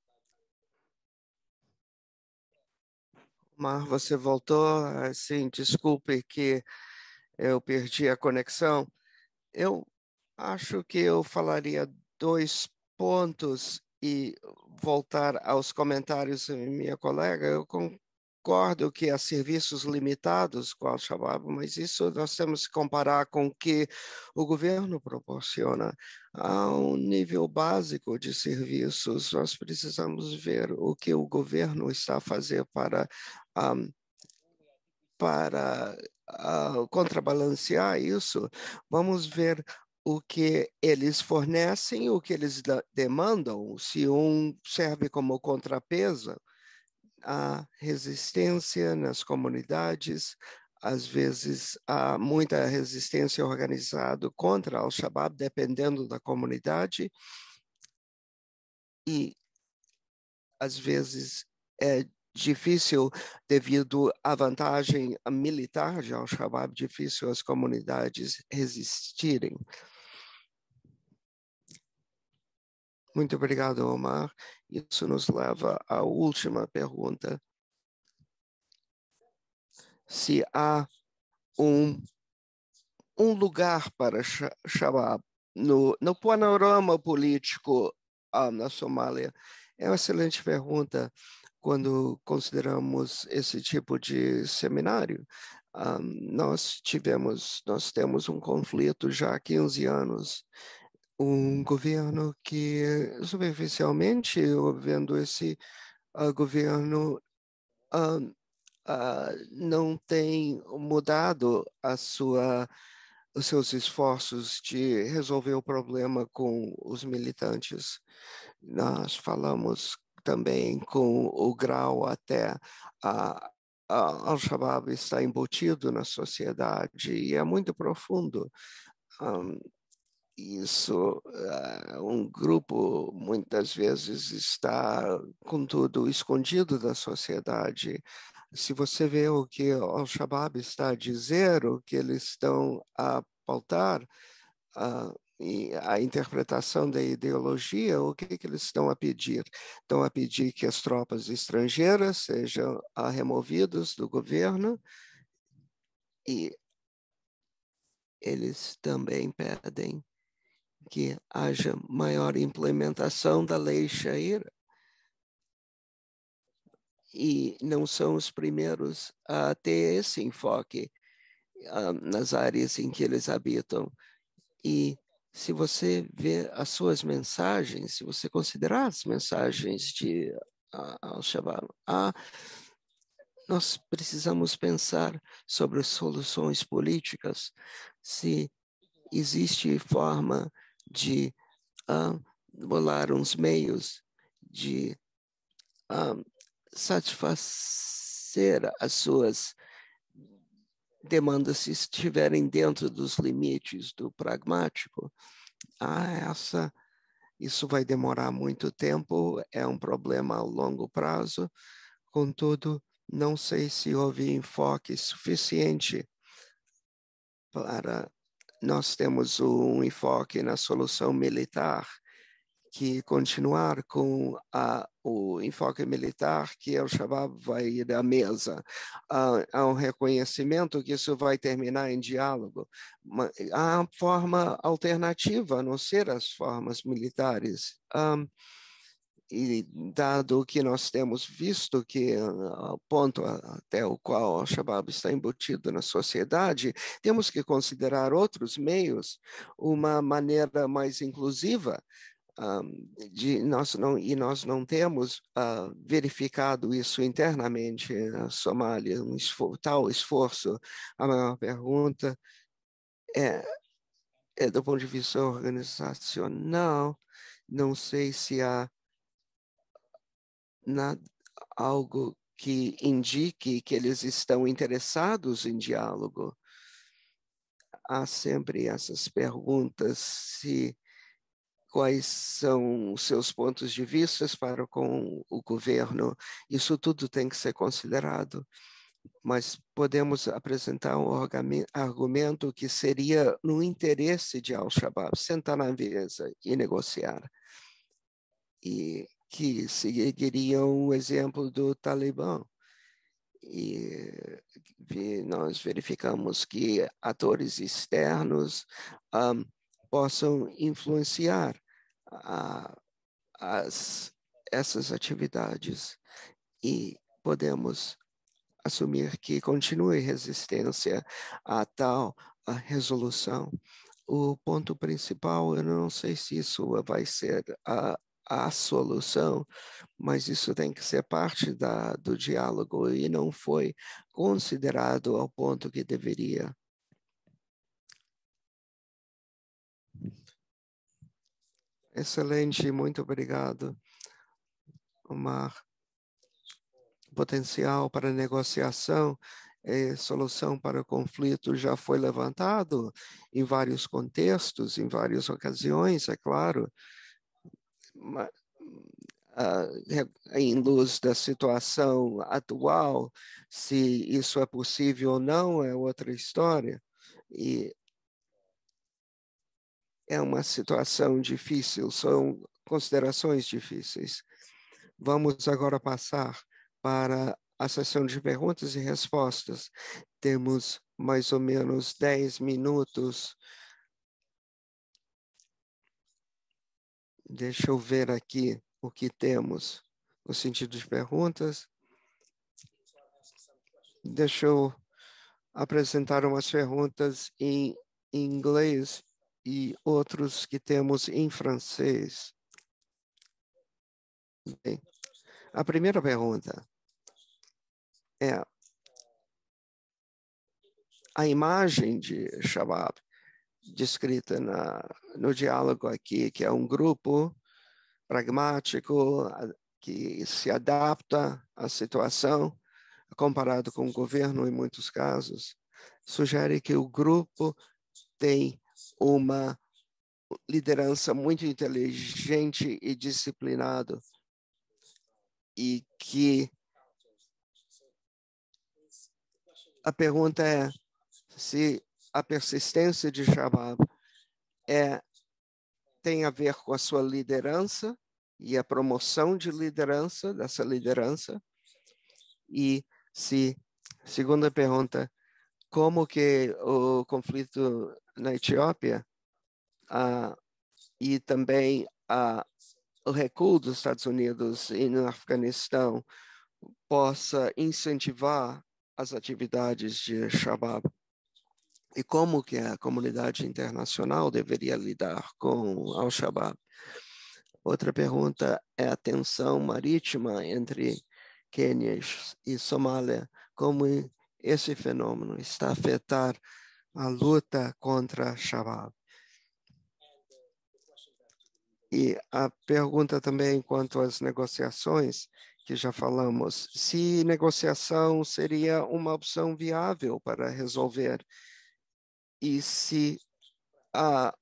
Mar, você voltou? Ah, sim. desculpe que eu perdi a conexão. Eu acho que eu falaria dois pontos e voltar aos comentários da minha colega, eu concordo que há serviços limitados com o Shabab, mas isso nós temos que comparar com o que o governo proporciona. Há um nível básico de serviços, nós precisamos ver o que o governo está a fazer para. Um, ah, para uh, contrabalancear isso, vamos ver o que eles fornecem, o que eles demandam, se um serve como contrapeso, à resistência nas comunidades, às vezes há muita resistência organizada contra o Shabaab, dependendo da comunidade, e às vezes é difícil devido à vantagem militar de Al-Shabaab, difícil as comunidades resistirem. Muito obrigado, Omar. Isso nos leva à última pergunta. Se há um, um lugar para Shabab no, no panorama político ah, na Somália, é uma excelente pergunta quando consideramos esse tipo de seminário. Ah, nós tivemos, nós temos um conflito já há 15 anos um governo que superficialmente, vendo esse uh, governo, uh, uh, não tem mudado a sua, os seus esforços de resolver o problema com os militantes. Nós falamos também com o grau até a, a Al-Shabaab está embutido na sociedade e é muito profundo. Um, isso, eh, um grupo muitas vezes está, contudo, escondido da sociedade. Se você vê o que Al-Shabaab está a dizer, o que eles estão a pautar, a, a interpretação da ideologia, o que, que eles estão a pedir? Estão a pedir que as tropas estrangeiras sejam removidas do governo e eles também pedem que haja maior implementação da lei Shair E não são os primeiros a ter esse enfoque uh, nas áreas em que eles habitam. E se você vê as suas mensagens, se você considerar as mensagens de uh, Al-Shabaab, uh, nós precisamos pensar sobre soluções políticas. Se existe forma de ah, bolar uns meios de ah, satisfazer as suas demandas se estiverem dentro dos limites do pragmático. Ah, essa, isso vai demorar muito tempo, é um problema a longo prazo, contudo, não sei se houve enfoque suficiente para nós temos um enfoque na solução militar que continuar com a, o enfoque militar que o Shabab vai ir à mesa. Há, há um reconhecimento que isso vai terminar em diálogo. Há forma alternativa, a não ser as formas militares. Um, e dado que nós temos visto que ah, o ponto até o qual o Shabab está embutido na sociedade, temos que considerar outros meios, uma maneira mais inclusiva um, ah, de nós não e nós não temos uh, verificado isso internamente na Somália um esfor tal esforço a maior pergunta é, é do ponto de vista organizacional não sei se há algo que indique que eles estão interessados em diálogo. Há sempre essas perguntas se quais são os seus pontos de vista para com o governo. Isso tudo tem que ser considerado mas podemos apresentar um argumento que seria no interesse de Al-Shabaab sentar na mesa e negociar. E que seguiriam o exemplo do Talibã. E nós verificamos que atores externos um, possam influenciar as, essas atividades e podemos assumir que continue resistência a tal a resolução. O ponto principal, eu não sei se isso vai ser a, ah, a solução, mas isso tem que ser parte da, do diálogo e não foi considerado ao ponto que deveria. Excelente, muito obrigado, Omar. Potencial para negociação e solução para o conflito já foi levantado em vários contextos, em várias ocasiões, é claro uh, em luz da situação atual, se isso é possível ou não é outra história. E é uma situação difícil, são considerações difíceis. Vamos agora passar para a sessão de perguntas e respostas. Temos mais ou menos 10 minutos Deixa eu ver aqui o que temos no sentido de perguntas. Deixa eu apresentar umas perguntas em inglês e outros que temos em francês. Bem, a primeira pergunta é a imagem de Shabab descrita na, no diálogo aqui, que é um grupo pragmático que se adapta à situação, comparado com o governo em muitos casos, sugere que o grupo tem uma liderança muito inteligente e disciplinado e que a pergunta é se a persistência de Shabab é, tem a ver com a sua liderança e a promoção de liderança, dessa liderança. E se, segunda pergunta, como que o conflito na Etiópia e também o recuo dos Estados Unidos no Afeganistão possa incentivar as atividades de Shabab e como que a comunidade internacional deveria lidar com Al-Shabaab. Outra pergunta é a tensão marítima entre Quênia e Somália, como esse fenômeno está a afetar a luta contra Shabaab. E a pergunta também quanto às negociações, que já falamos, se negociação seria uma opção viável para resolver e se, a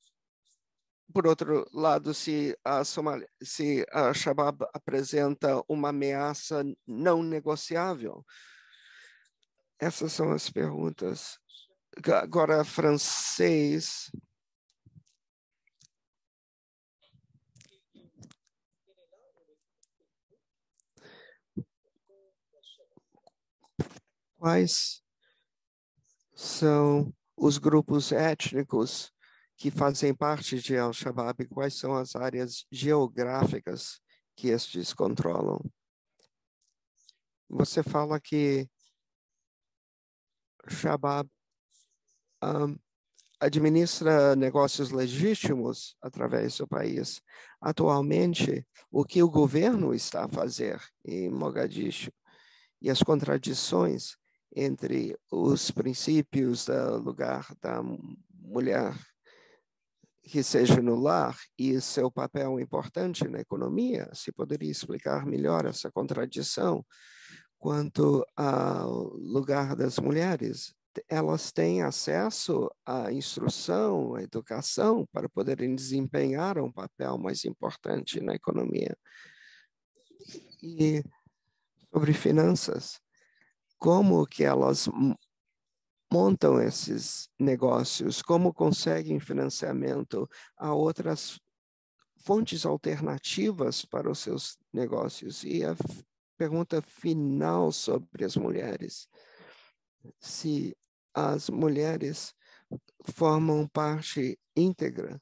por outro lado, se a, Somália, se a Shabab apresenta uma ameaça não negociável? Essas são as perguntas. Agora, francês. Quais são os grupos étnicos que fazem parte de Al-Shabaab, quais são as áreas geográficas que estes controlam. Você fala que Shabab um, administra negócios legítimos através do país. Atualmente, o que o governo está a fazer em Mogadishu e as contradições entre os princípios do lugar da mulher que seja no lar e seu papel importante na economia, se poderia explicar melhor essa contradição quanto ao lugar das mulheres. Elas têm acesso à instrução, à educação, para poderem desempenhar um papel mais importante na economia. E sobre finanças, como que elas montam esses negócios, como conseguem financiamento a outras fontes alternativas para os seus negócios. E a pergunta final sobre as mulheres: se as mulheres formam parte íntegra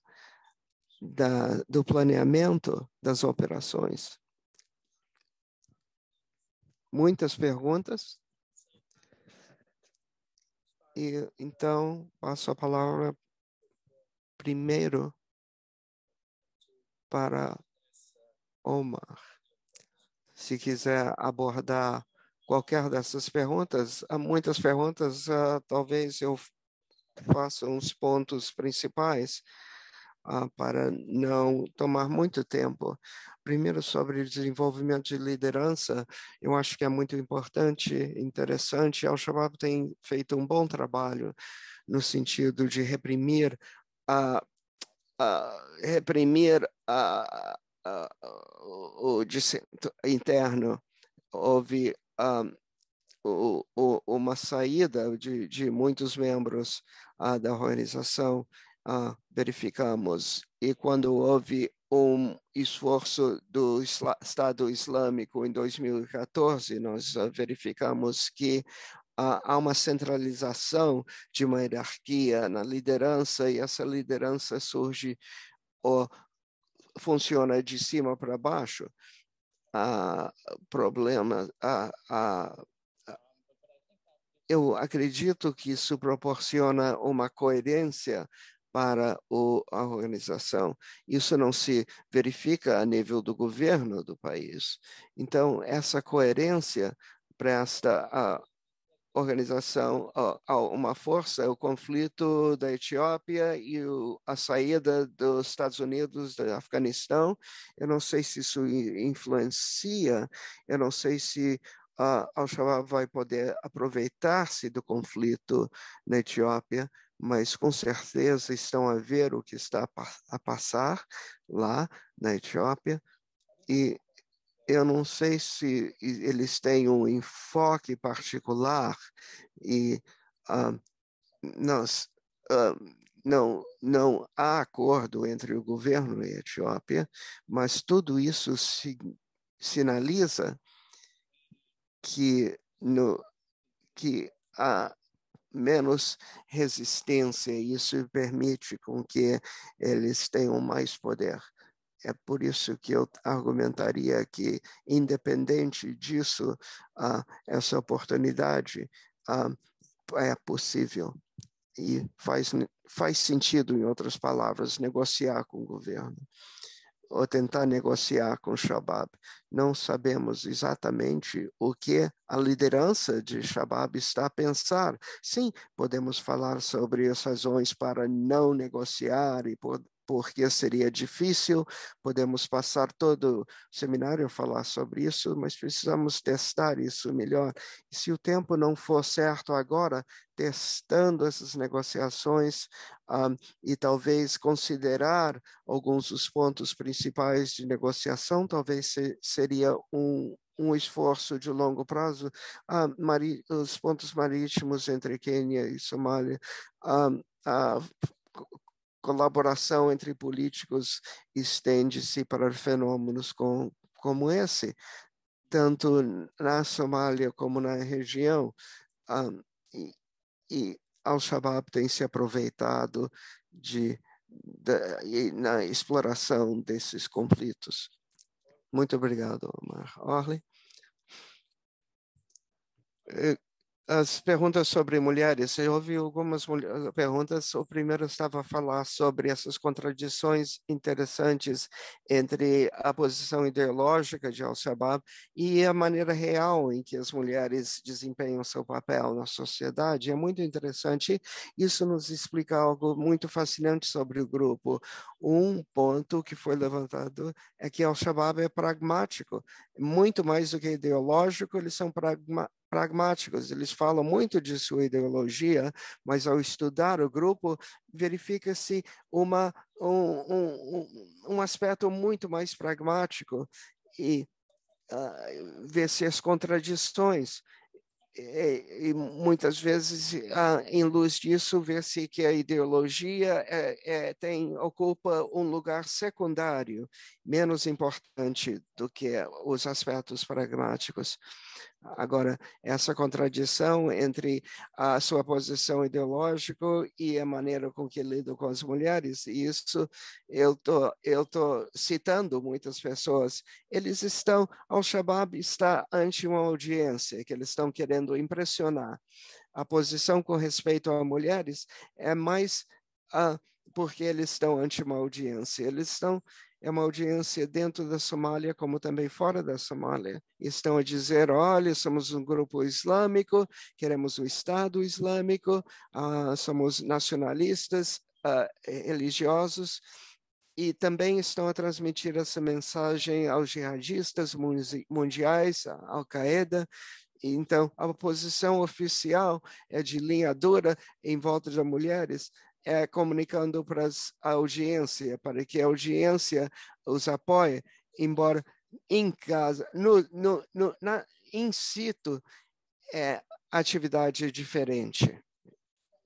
da, do planeamento das operações. Muitas perguntas. E, então, passo a palavra primeiro para Omar. Se quiser abordar qualquer dessas perguntas, há muitas perguntas, uh, talvez eu faça uns pontos principais ah, para não tomar muito tempo. Primeiro, sobre desenvolvimento de liderança, eu acho que é muito importante, interessante. Al-Shabaab tem feito um bom trabalho no sentido de reprimir a. reprimir o, o dissento interno. Houve ah, o, o, uma saída de, de muitos membros ah, da organização ah, verificamos. E quando houve um esforço do isla Estado Islâmico em 2014, nós ah, verificamos que ah, há uma centralização de uma hierarquia na liderança e essa liderança surge ou funciona de cima para baixo. Ah, problema, eu acredito que isso proporciona uma coerência para o, a organização. Isso não se verifica a nível do governo do país. Então, essa coerência presta a organização a, a uma força, é o conflito da Etiópia e o, a saída dos Estados Unidos do Afeganistão. Eu não sei se isso influencia, eu não sei se uh, Al-Shabaab vai poder aproveitar-se do conflito na Etiópia mas com certeza estão a ver o que está a passar lá na Etiópia e eu não sei se eles têm um enfoque particular e uh, nós, uh, não, não há acordo entre o governo e a Etiópia, mas tudo isso si, sinaliza que, no, que a, menos resistência, e isso permite com que eles tenham mais poder. É por isso que eu argumentaria que, independente disso, ah, essa oportunidade ah, é possível e faz, faz sentido, em outras palavras, negociar com o governo ou tentar negociar com o Shabab. Não sabemos exatamente o que a liderança de Shabab está a pensar. Sim, podemos falar sobre as razões para não negociar e porque seria difícil. Podemos passar todo o seminário a falar sobre isso, mas precisamos testar isso melhor. E se o tempo não for certo agora, testando essas negociações um, ah, e talvez considerar alguns dos pontos principais de negociação, talvez se, seria um, um esforço de longo prazo, ah, os pontos marítimos entre Quênia e Somália, ah, colaboração entre políticos estende-se para fenômenos com, como esse, tanto na Somália como na região. Um, ah, e, e Al-Shabaab tem se aproveitado de, de, na exploração desses conflitos. Muito obrigado, Omar Orly. É, as perguntas sobre mulheres, eu ouvi algumas ah, perguntas. O primeiro estava a falar sobre essas contradições interessantes entre a posição ideológica de Al-Shabaab e a maneira real em que as mulheres desempenham seu papel na sociedade. É muito interessante. Isso nos explica algo muito fascinante sobre o grupo. Um ponto que foi levantado é que Al-Shabaab é pragmático, muito mais do que ideológico, eles são pragmáticos pragmáticos. Eles falam muito de sua ideologia, mas ao estudar o grupo, verifica-se uma, um, um, um aspecto muito mais pragmático e uh, vê-se as contradições. E, e, muitas vezes, ah, em luz disso, vê-se que a ideologia é, é, tem, ocupa um lugar secundário, menos importante do que os aspectos pragmáticos. Agora, essa contradição entre a sua posição ideológica e a maneira com que lido com as mulheres, isso eu tô, eu tô citando muitas pessoas. Eles estão, Al-Shabaab está ante uma audiência que eles estão querendo impressionar. A posição com respeito a mulheres é mais uh, porque eles estão ante uma audiência, eles estão é uma audiência dentro da Somália, como também fora da Somália. Estão a dizer: olha, somos um grupo islâmico, queremos um Estado islâmico, ah, somos nacionalistas, ah, eh, religiosos. E também estão a transmitir essa mensagem aos jihadistas mundiais, Al-Qaeda, então, a posição oficial é de linha dura em volta de mulheres, é, comunicando para a audiência, para que a audiência os apoie, embora em casa, no, no, no, na, in situ, é, atividade diferente.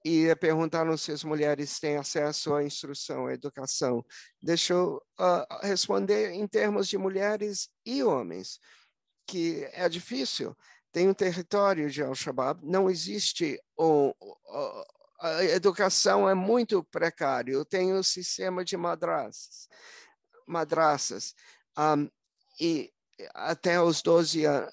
E é perguntaram se as mulheres têm acesso à instrução, à educação. Deixa eu uh, responder em termos de mulheres e homens, que é difícil. Tem um território de Al-Shabaab, não existe um, a educação é muito precária. Eu tenho um sistema de madraças, madraças. Um, e até os 12 anos,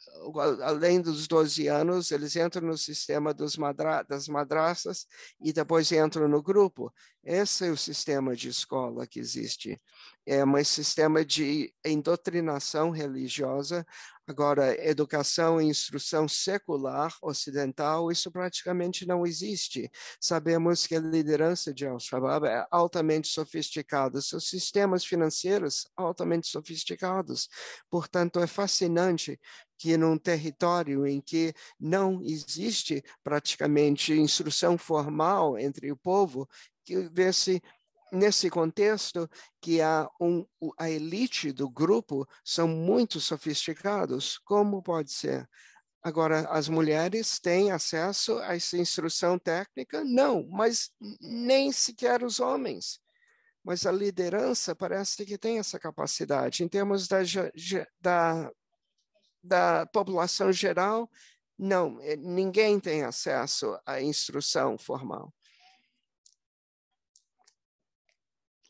além dos 12 anos, eles entram no sistema dos madra das madraças e depois entram no grupo. Esse é o sistema de escola que existe. É um sistema de indoutrinação religiosa Agora, educação e instrução secular ocidental, isso praticamente não existe. Sabemos que a liderança de Al-Shabaab é altamente sofisticada, seus sistemas financeiros altamente sofisticados. Portanto, é fascinante que num território em que não existe praticamente instrução formal entre o povo, que vê-se nesse contexto que a, um, a elite do grupo são muito sofisticados. Como pode ser? Agora, as mulheres têm acesso a essa instrução técnica? Não, mas nem sequer os homens. Mas a liderança parece que tem essa capacidade. Em termos da, da, da população geral, não, eh, ninguém tem acesso à instrução formal.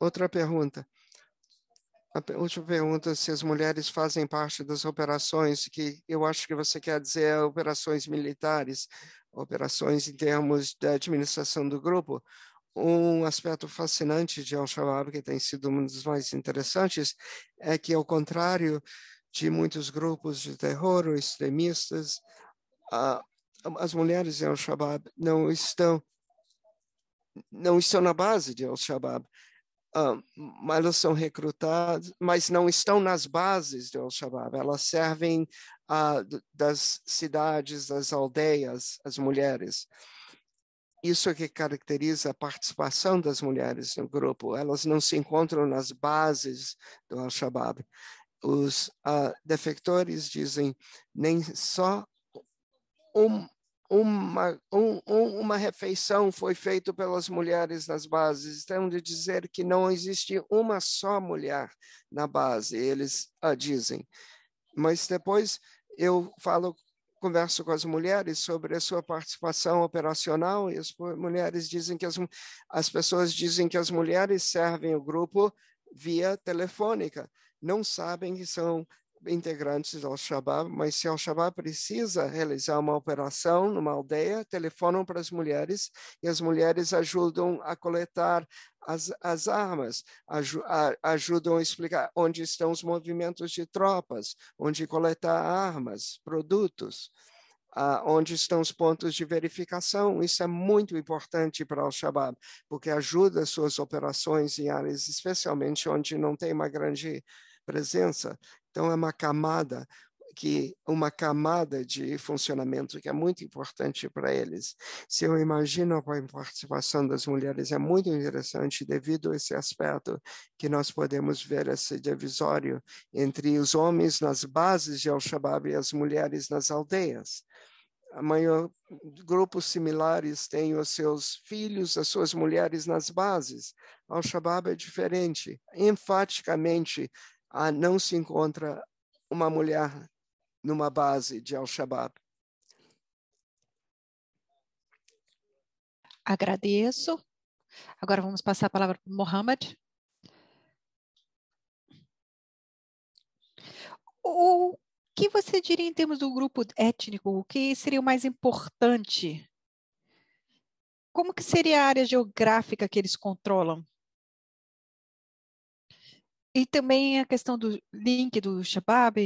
Outra pergunta. A última pergunta, se as mulheres fazem parte das operações, que eu acho que você quer dizer operações militares, operações em termos da administração do grupo. Um aspecto fascinante de Al-Shabaab, que tem sido um dos mais interessantes, é que, ao contrário de muitos grupos de terror ou extremistas, as mulheres em Al-Shabaab não estão, não estão na base de Al-Shabaab um, mas elas são recrutadas, mas não estão nas bases do Al-Shabaab. Elas servem uh, das cidades, das aldeias, as mulheres. Isso é que caracteriza a participação das mulheres no grupo. Elas não se encontram nas bases do Al-Shabaab. Os uh, defectores dizem nem só um, uma, um, uma refeição foi feita pelas mulheres nas bases. Então, Temos de dizer que não existe uma só mulher na base, eles a dizem. Mas depois eu falo, converso com as mulheres sobre a sua participação operacional e as mulheres dizem que as, as pessoas dizem que as mulheres servem o grupo via telefônica, não sabem que são integrantes do Al-Shabaab, mas se Al-Shabaab precisa realizar uma operação numa aldeia, telefonam para as mulheres e as mulheres ajudam a coletar as, as armas, aj a, ajudam a explicar onde estão os movimentos de tropas, onde coletar armas, produtos. onde estão os pontos de verificação. Isso é muito importante para o Al-Shabaab, porque ajuda suas operações em áreas, especialmente onde não tem uma grande presença. Então, é uma camada que uma camada de funcionamento que é muito importante para eles. Se eu imagino a participação das mulheres é muito interessante devido a esse aspecto que nós podemos ver esse divisório entre os homens nas bases de Al-Shabaab e as mulheres nas aldeias. Maior, grupos similares têm os seus filhos, as suas mulheres nas bases. Al-Shabaab é diferente. Enfaticamente, ah, não se encontra uma mulher numa base de Al-Shabaab.
Agradeço. Agora vamos passar a palavra para Mohamed. O que você diria em termos do grupo étnico? O que seria o mais importante?
Como que seria a área geográfica que eles controlam? E também a questão do link do Shabab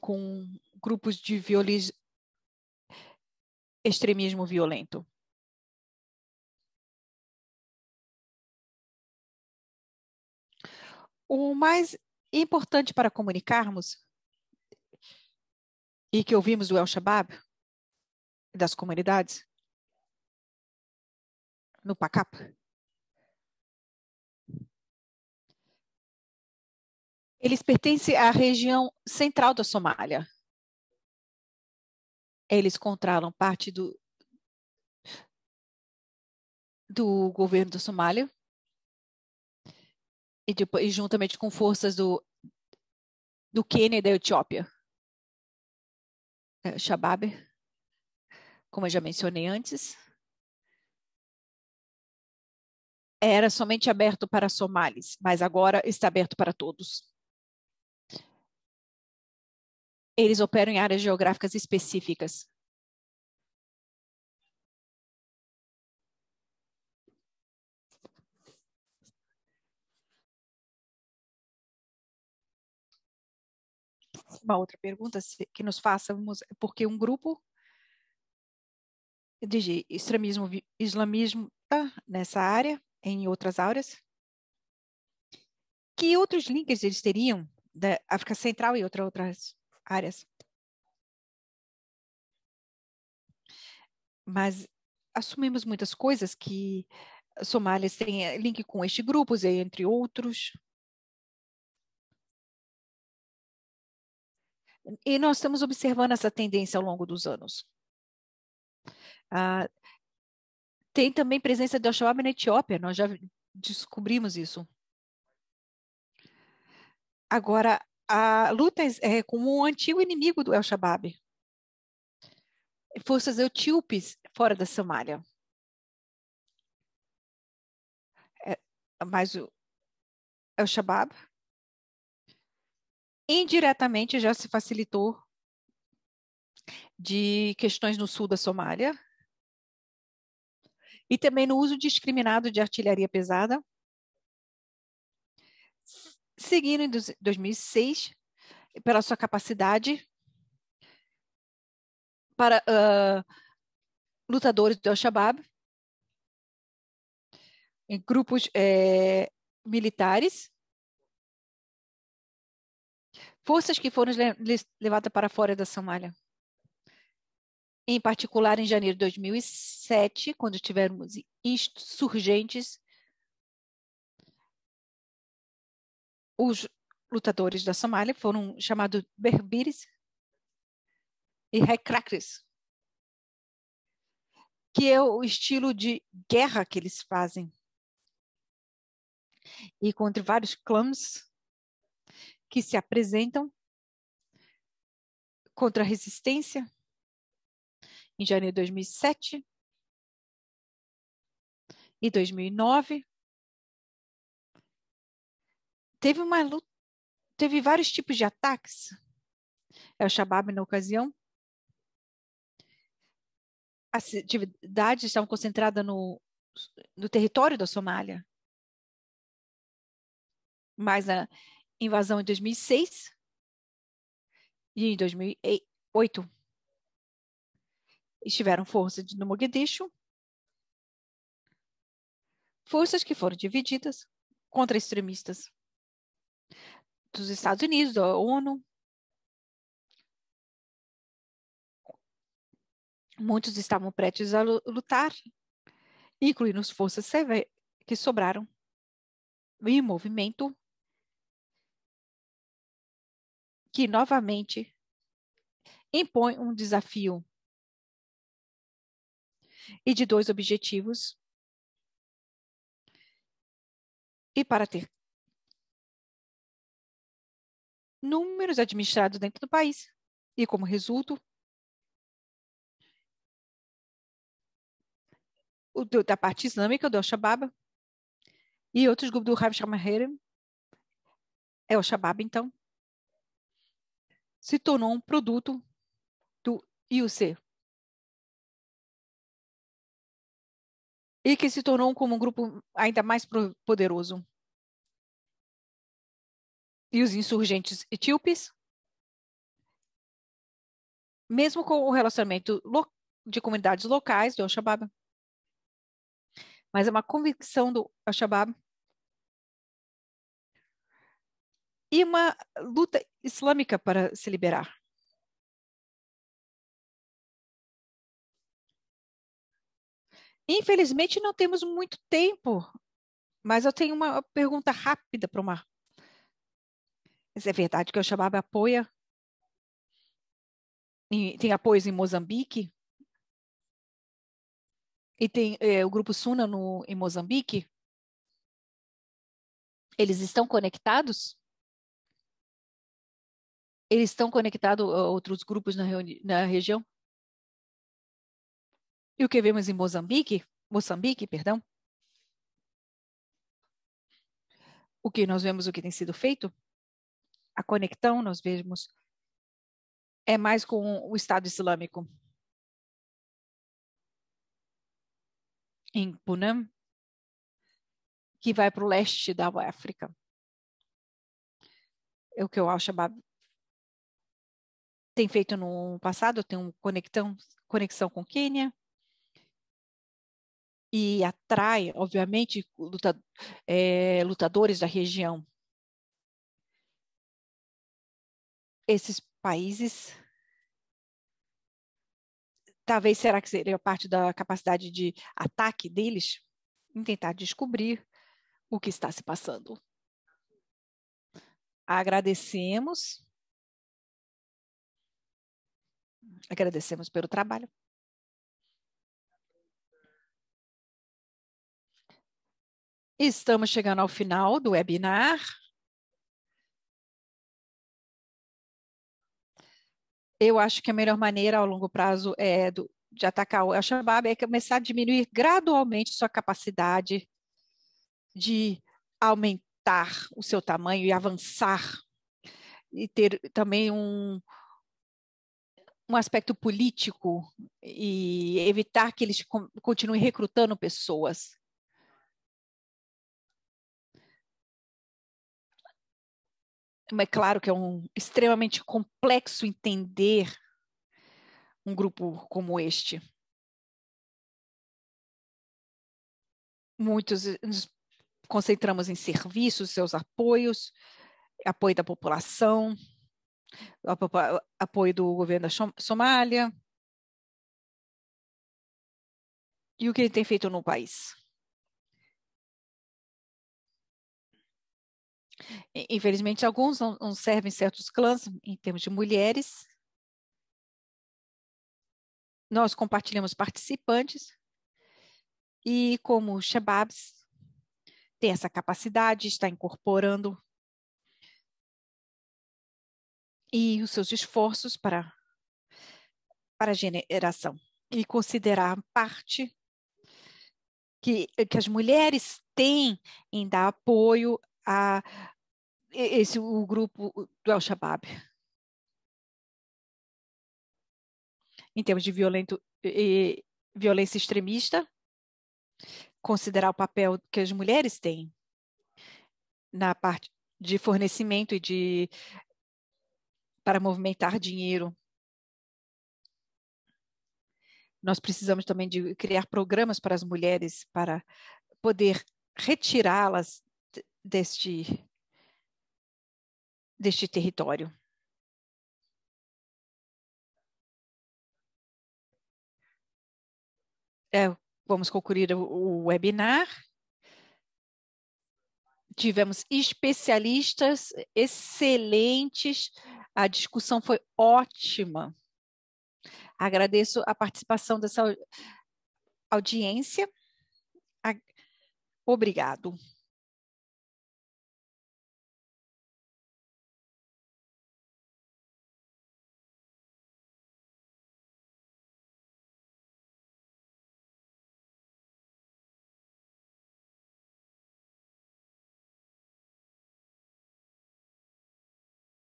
com grupos de violis, extremismo violento. O mais importante para comunicarmos e que ouvimos do El Shabab, das comunidades, no PACAP, Eles pertencem à região central da Somália. Eles controlam parte do, do governo da Somália e, depois, e juntamente com forças do, do Quênia e da Etiópia. É, Shabab, como eu já mencionei antes, era
somente aberto para somalis, mas agora está aberto para todos.
Eles operam em áreas geográficas específicas. Uma outra pergunta que nos façamos, é porque um grupo
de extremismo islamismo está nessa área, em outras
áreas, que outros links eles teriam da África Central e outras, outras áreas.
Mas assumimos muitas coisas que Somália tem eh,
link com este grupo, e entre outros. E nós estamos observando essa tendência ao longo dos anos.
Ah, tem também presença de Al-Shabaab na Etiópia, nós já descobrimos isso. Agora, a luta é, com o um antigo inimigo do El-Shabaab, forças
etíopes fora da Somália. É, mas o El-Shabaab
indiretamente já se facilitou de questões no sul da Somália e também no uso discriminado de artilharia pesada seguindo em 2006
pela sua capacidade para uh, lutadores do Al-Shabaab em grupos eh, militares,
forças que foram le levadas para fora da Somália. Em particular, em janeiro de 2007, quando tivemos insurgentes
Os lutadores da Somália foram chamados berberes e recracres,
que é o estilo de guerra que eles fazem.
E contra vários clãs que se apresentam contra a resistência em janeiro de 2007 e 2009 Teve uma luta, teve vários tipos de ataques. É o Shabab na ocasião.
As atividades estavam concentradas no, no território da Somália.
Mas a invasão em 2006 e em 2008 estiveram forças no Mogadishu, forças que foram divididas contra extremistas dos Estados Unidos, da ONU. Muitos estavam prestes a lutar, incluindo as forças que sobraram. E o movimento que novamente impõe um desafio e de dois objetivos. E para ter números administrados dentro do país. E como resultado, da parte islâmica do Al-Shabaab
e outros grupos do Rav Shamaherem, é o al então,
se tornou um produto do IUC. E que se tornou como um grupo ainda mais poderoso e os insurgentes etíopes, mesmo com o relacionamento de
comunidades locais do Al-Shabaab. Mas é uma convicção do Al-Shabaab
e uma luta islâmica para se liberar. Infelizmente, não temos muito tempo,
mas eu tenho uma pergunta rápida para o Mar. Mas é verdade que eu chamava
apoia? E tem apoios em Moçambique? E tem é, o grupo Suna no, em Moçambique? Eles estão conectados? Eles estão conectados a outros grupos na, na região? E o que vemos em Moçambique? Moçambique, perdão?
O que nós vemos o que tem sido feito? a conexão, nós
vemos, é mais com o Estado Islâmico. Em Punam, que vai para o leste da África. É o que o Al-Shabaab
tem feito no passado, tem uma conexão, conexão com
Quênia, e atrai, obviamente, luta, é, lutadores da região. esses países talvez será
que seria parte da capacidade de ataque deles em tentar descobrir
o que está se passando. Agradecemos. Agradecemos pelo trabalho. Estamos chegando ao final do webinar.
eu acho que a melhor maneira ao longo prazo é do, de atacar o Al-Shabaab é começar a diminuir gradualmente sua capacidade de aumentar o seu tamanho e avançar e ter também um, um aspecto político e
evitar que eles continuem recrutando pessoas é claro que é um extremamente complexo entender um grupo como este. Muitos nos concentramos em serviços, seus apoios, apoio da população, apoio do governo da Somália e o que ele tem feito no país. Infelizmente, alguns não, não servem certos clãs em termos de mulheres. Nós compartilhamos
participantes e como Shababs tem essa capacidade, está incorporando e os seus esforços para para a geração e considerar parte que, que as mulheres têm
em dar apoio a, esse o grupo do El Shabaab. Em termos de violento, violência extremista, considerar o papel que as mulheres têm
na parte de fornecimento e de para movimentar dinheiro. Nós precisamos também de criar programas para as mulheres para poder retirá-las
deste deste território. É, vamos concluir o, o webinar.
Tivemos especialistas excelentes, a discussão foi ótima. Agradeço a participação dessa
audiência. Obrigado.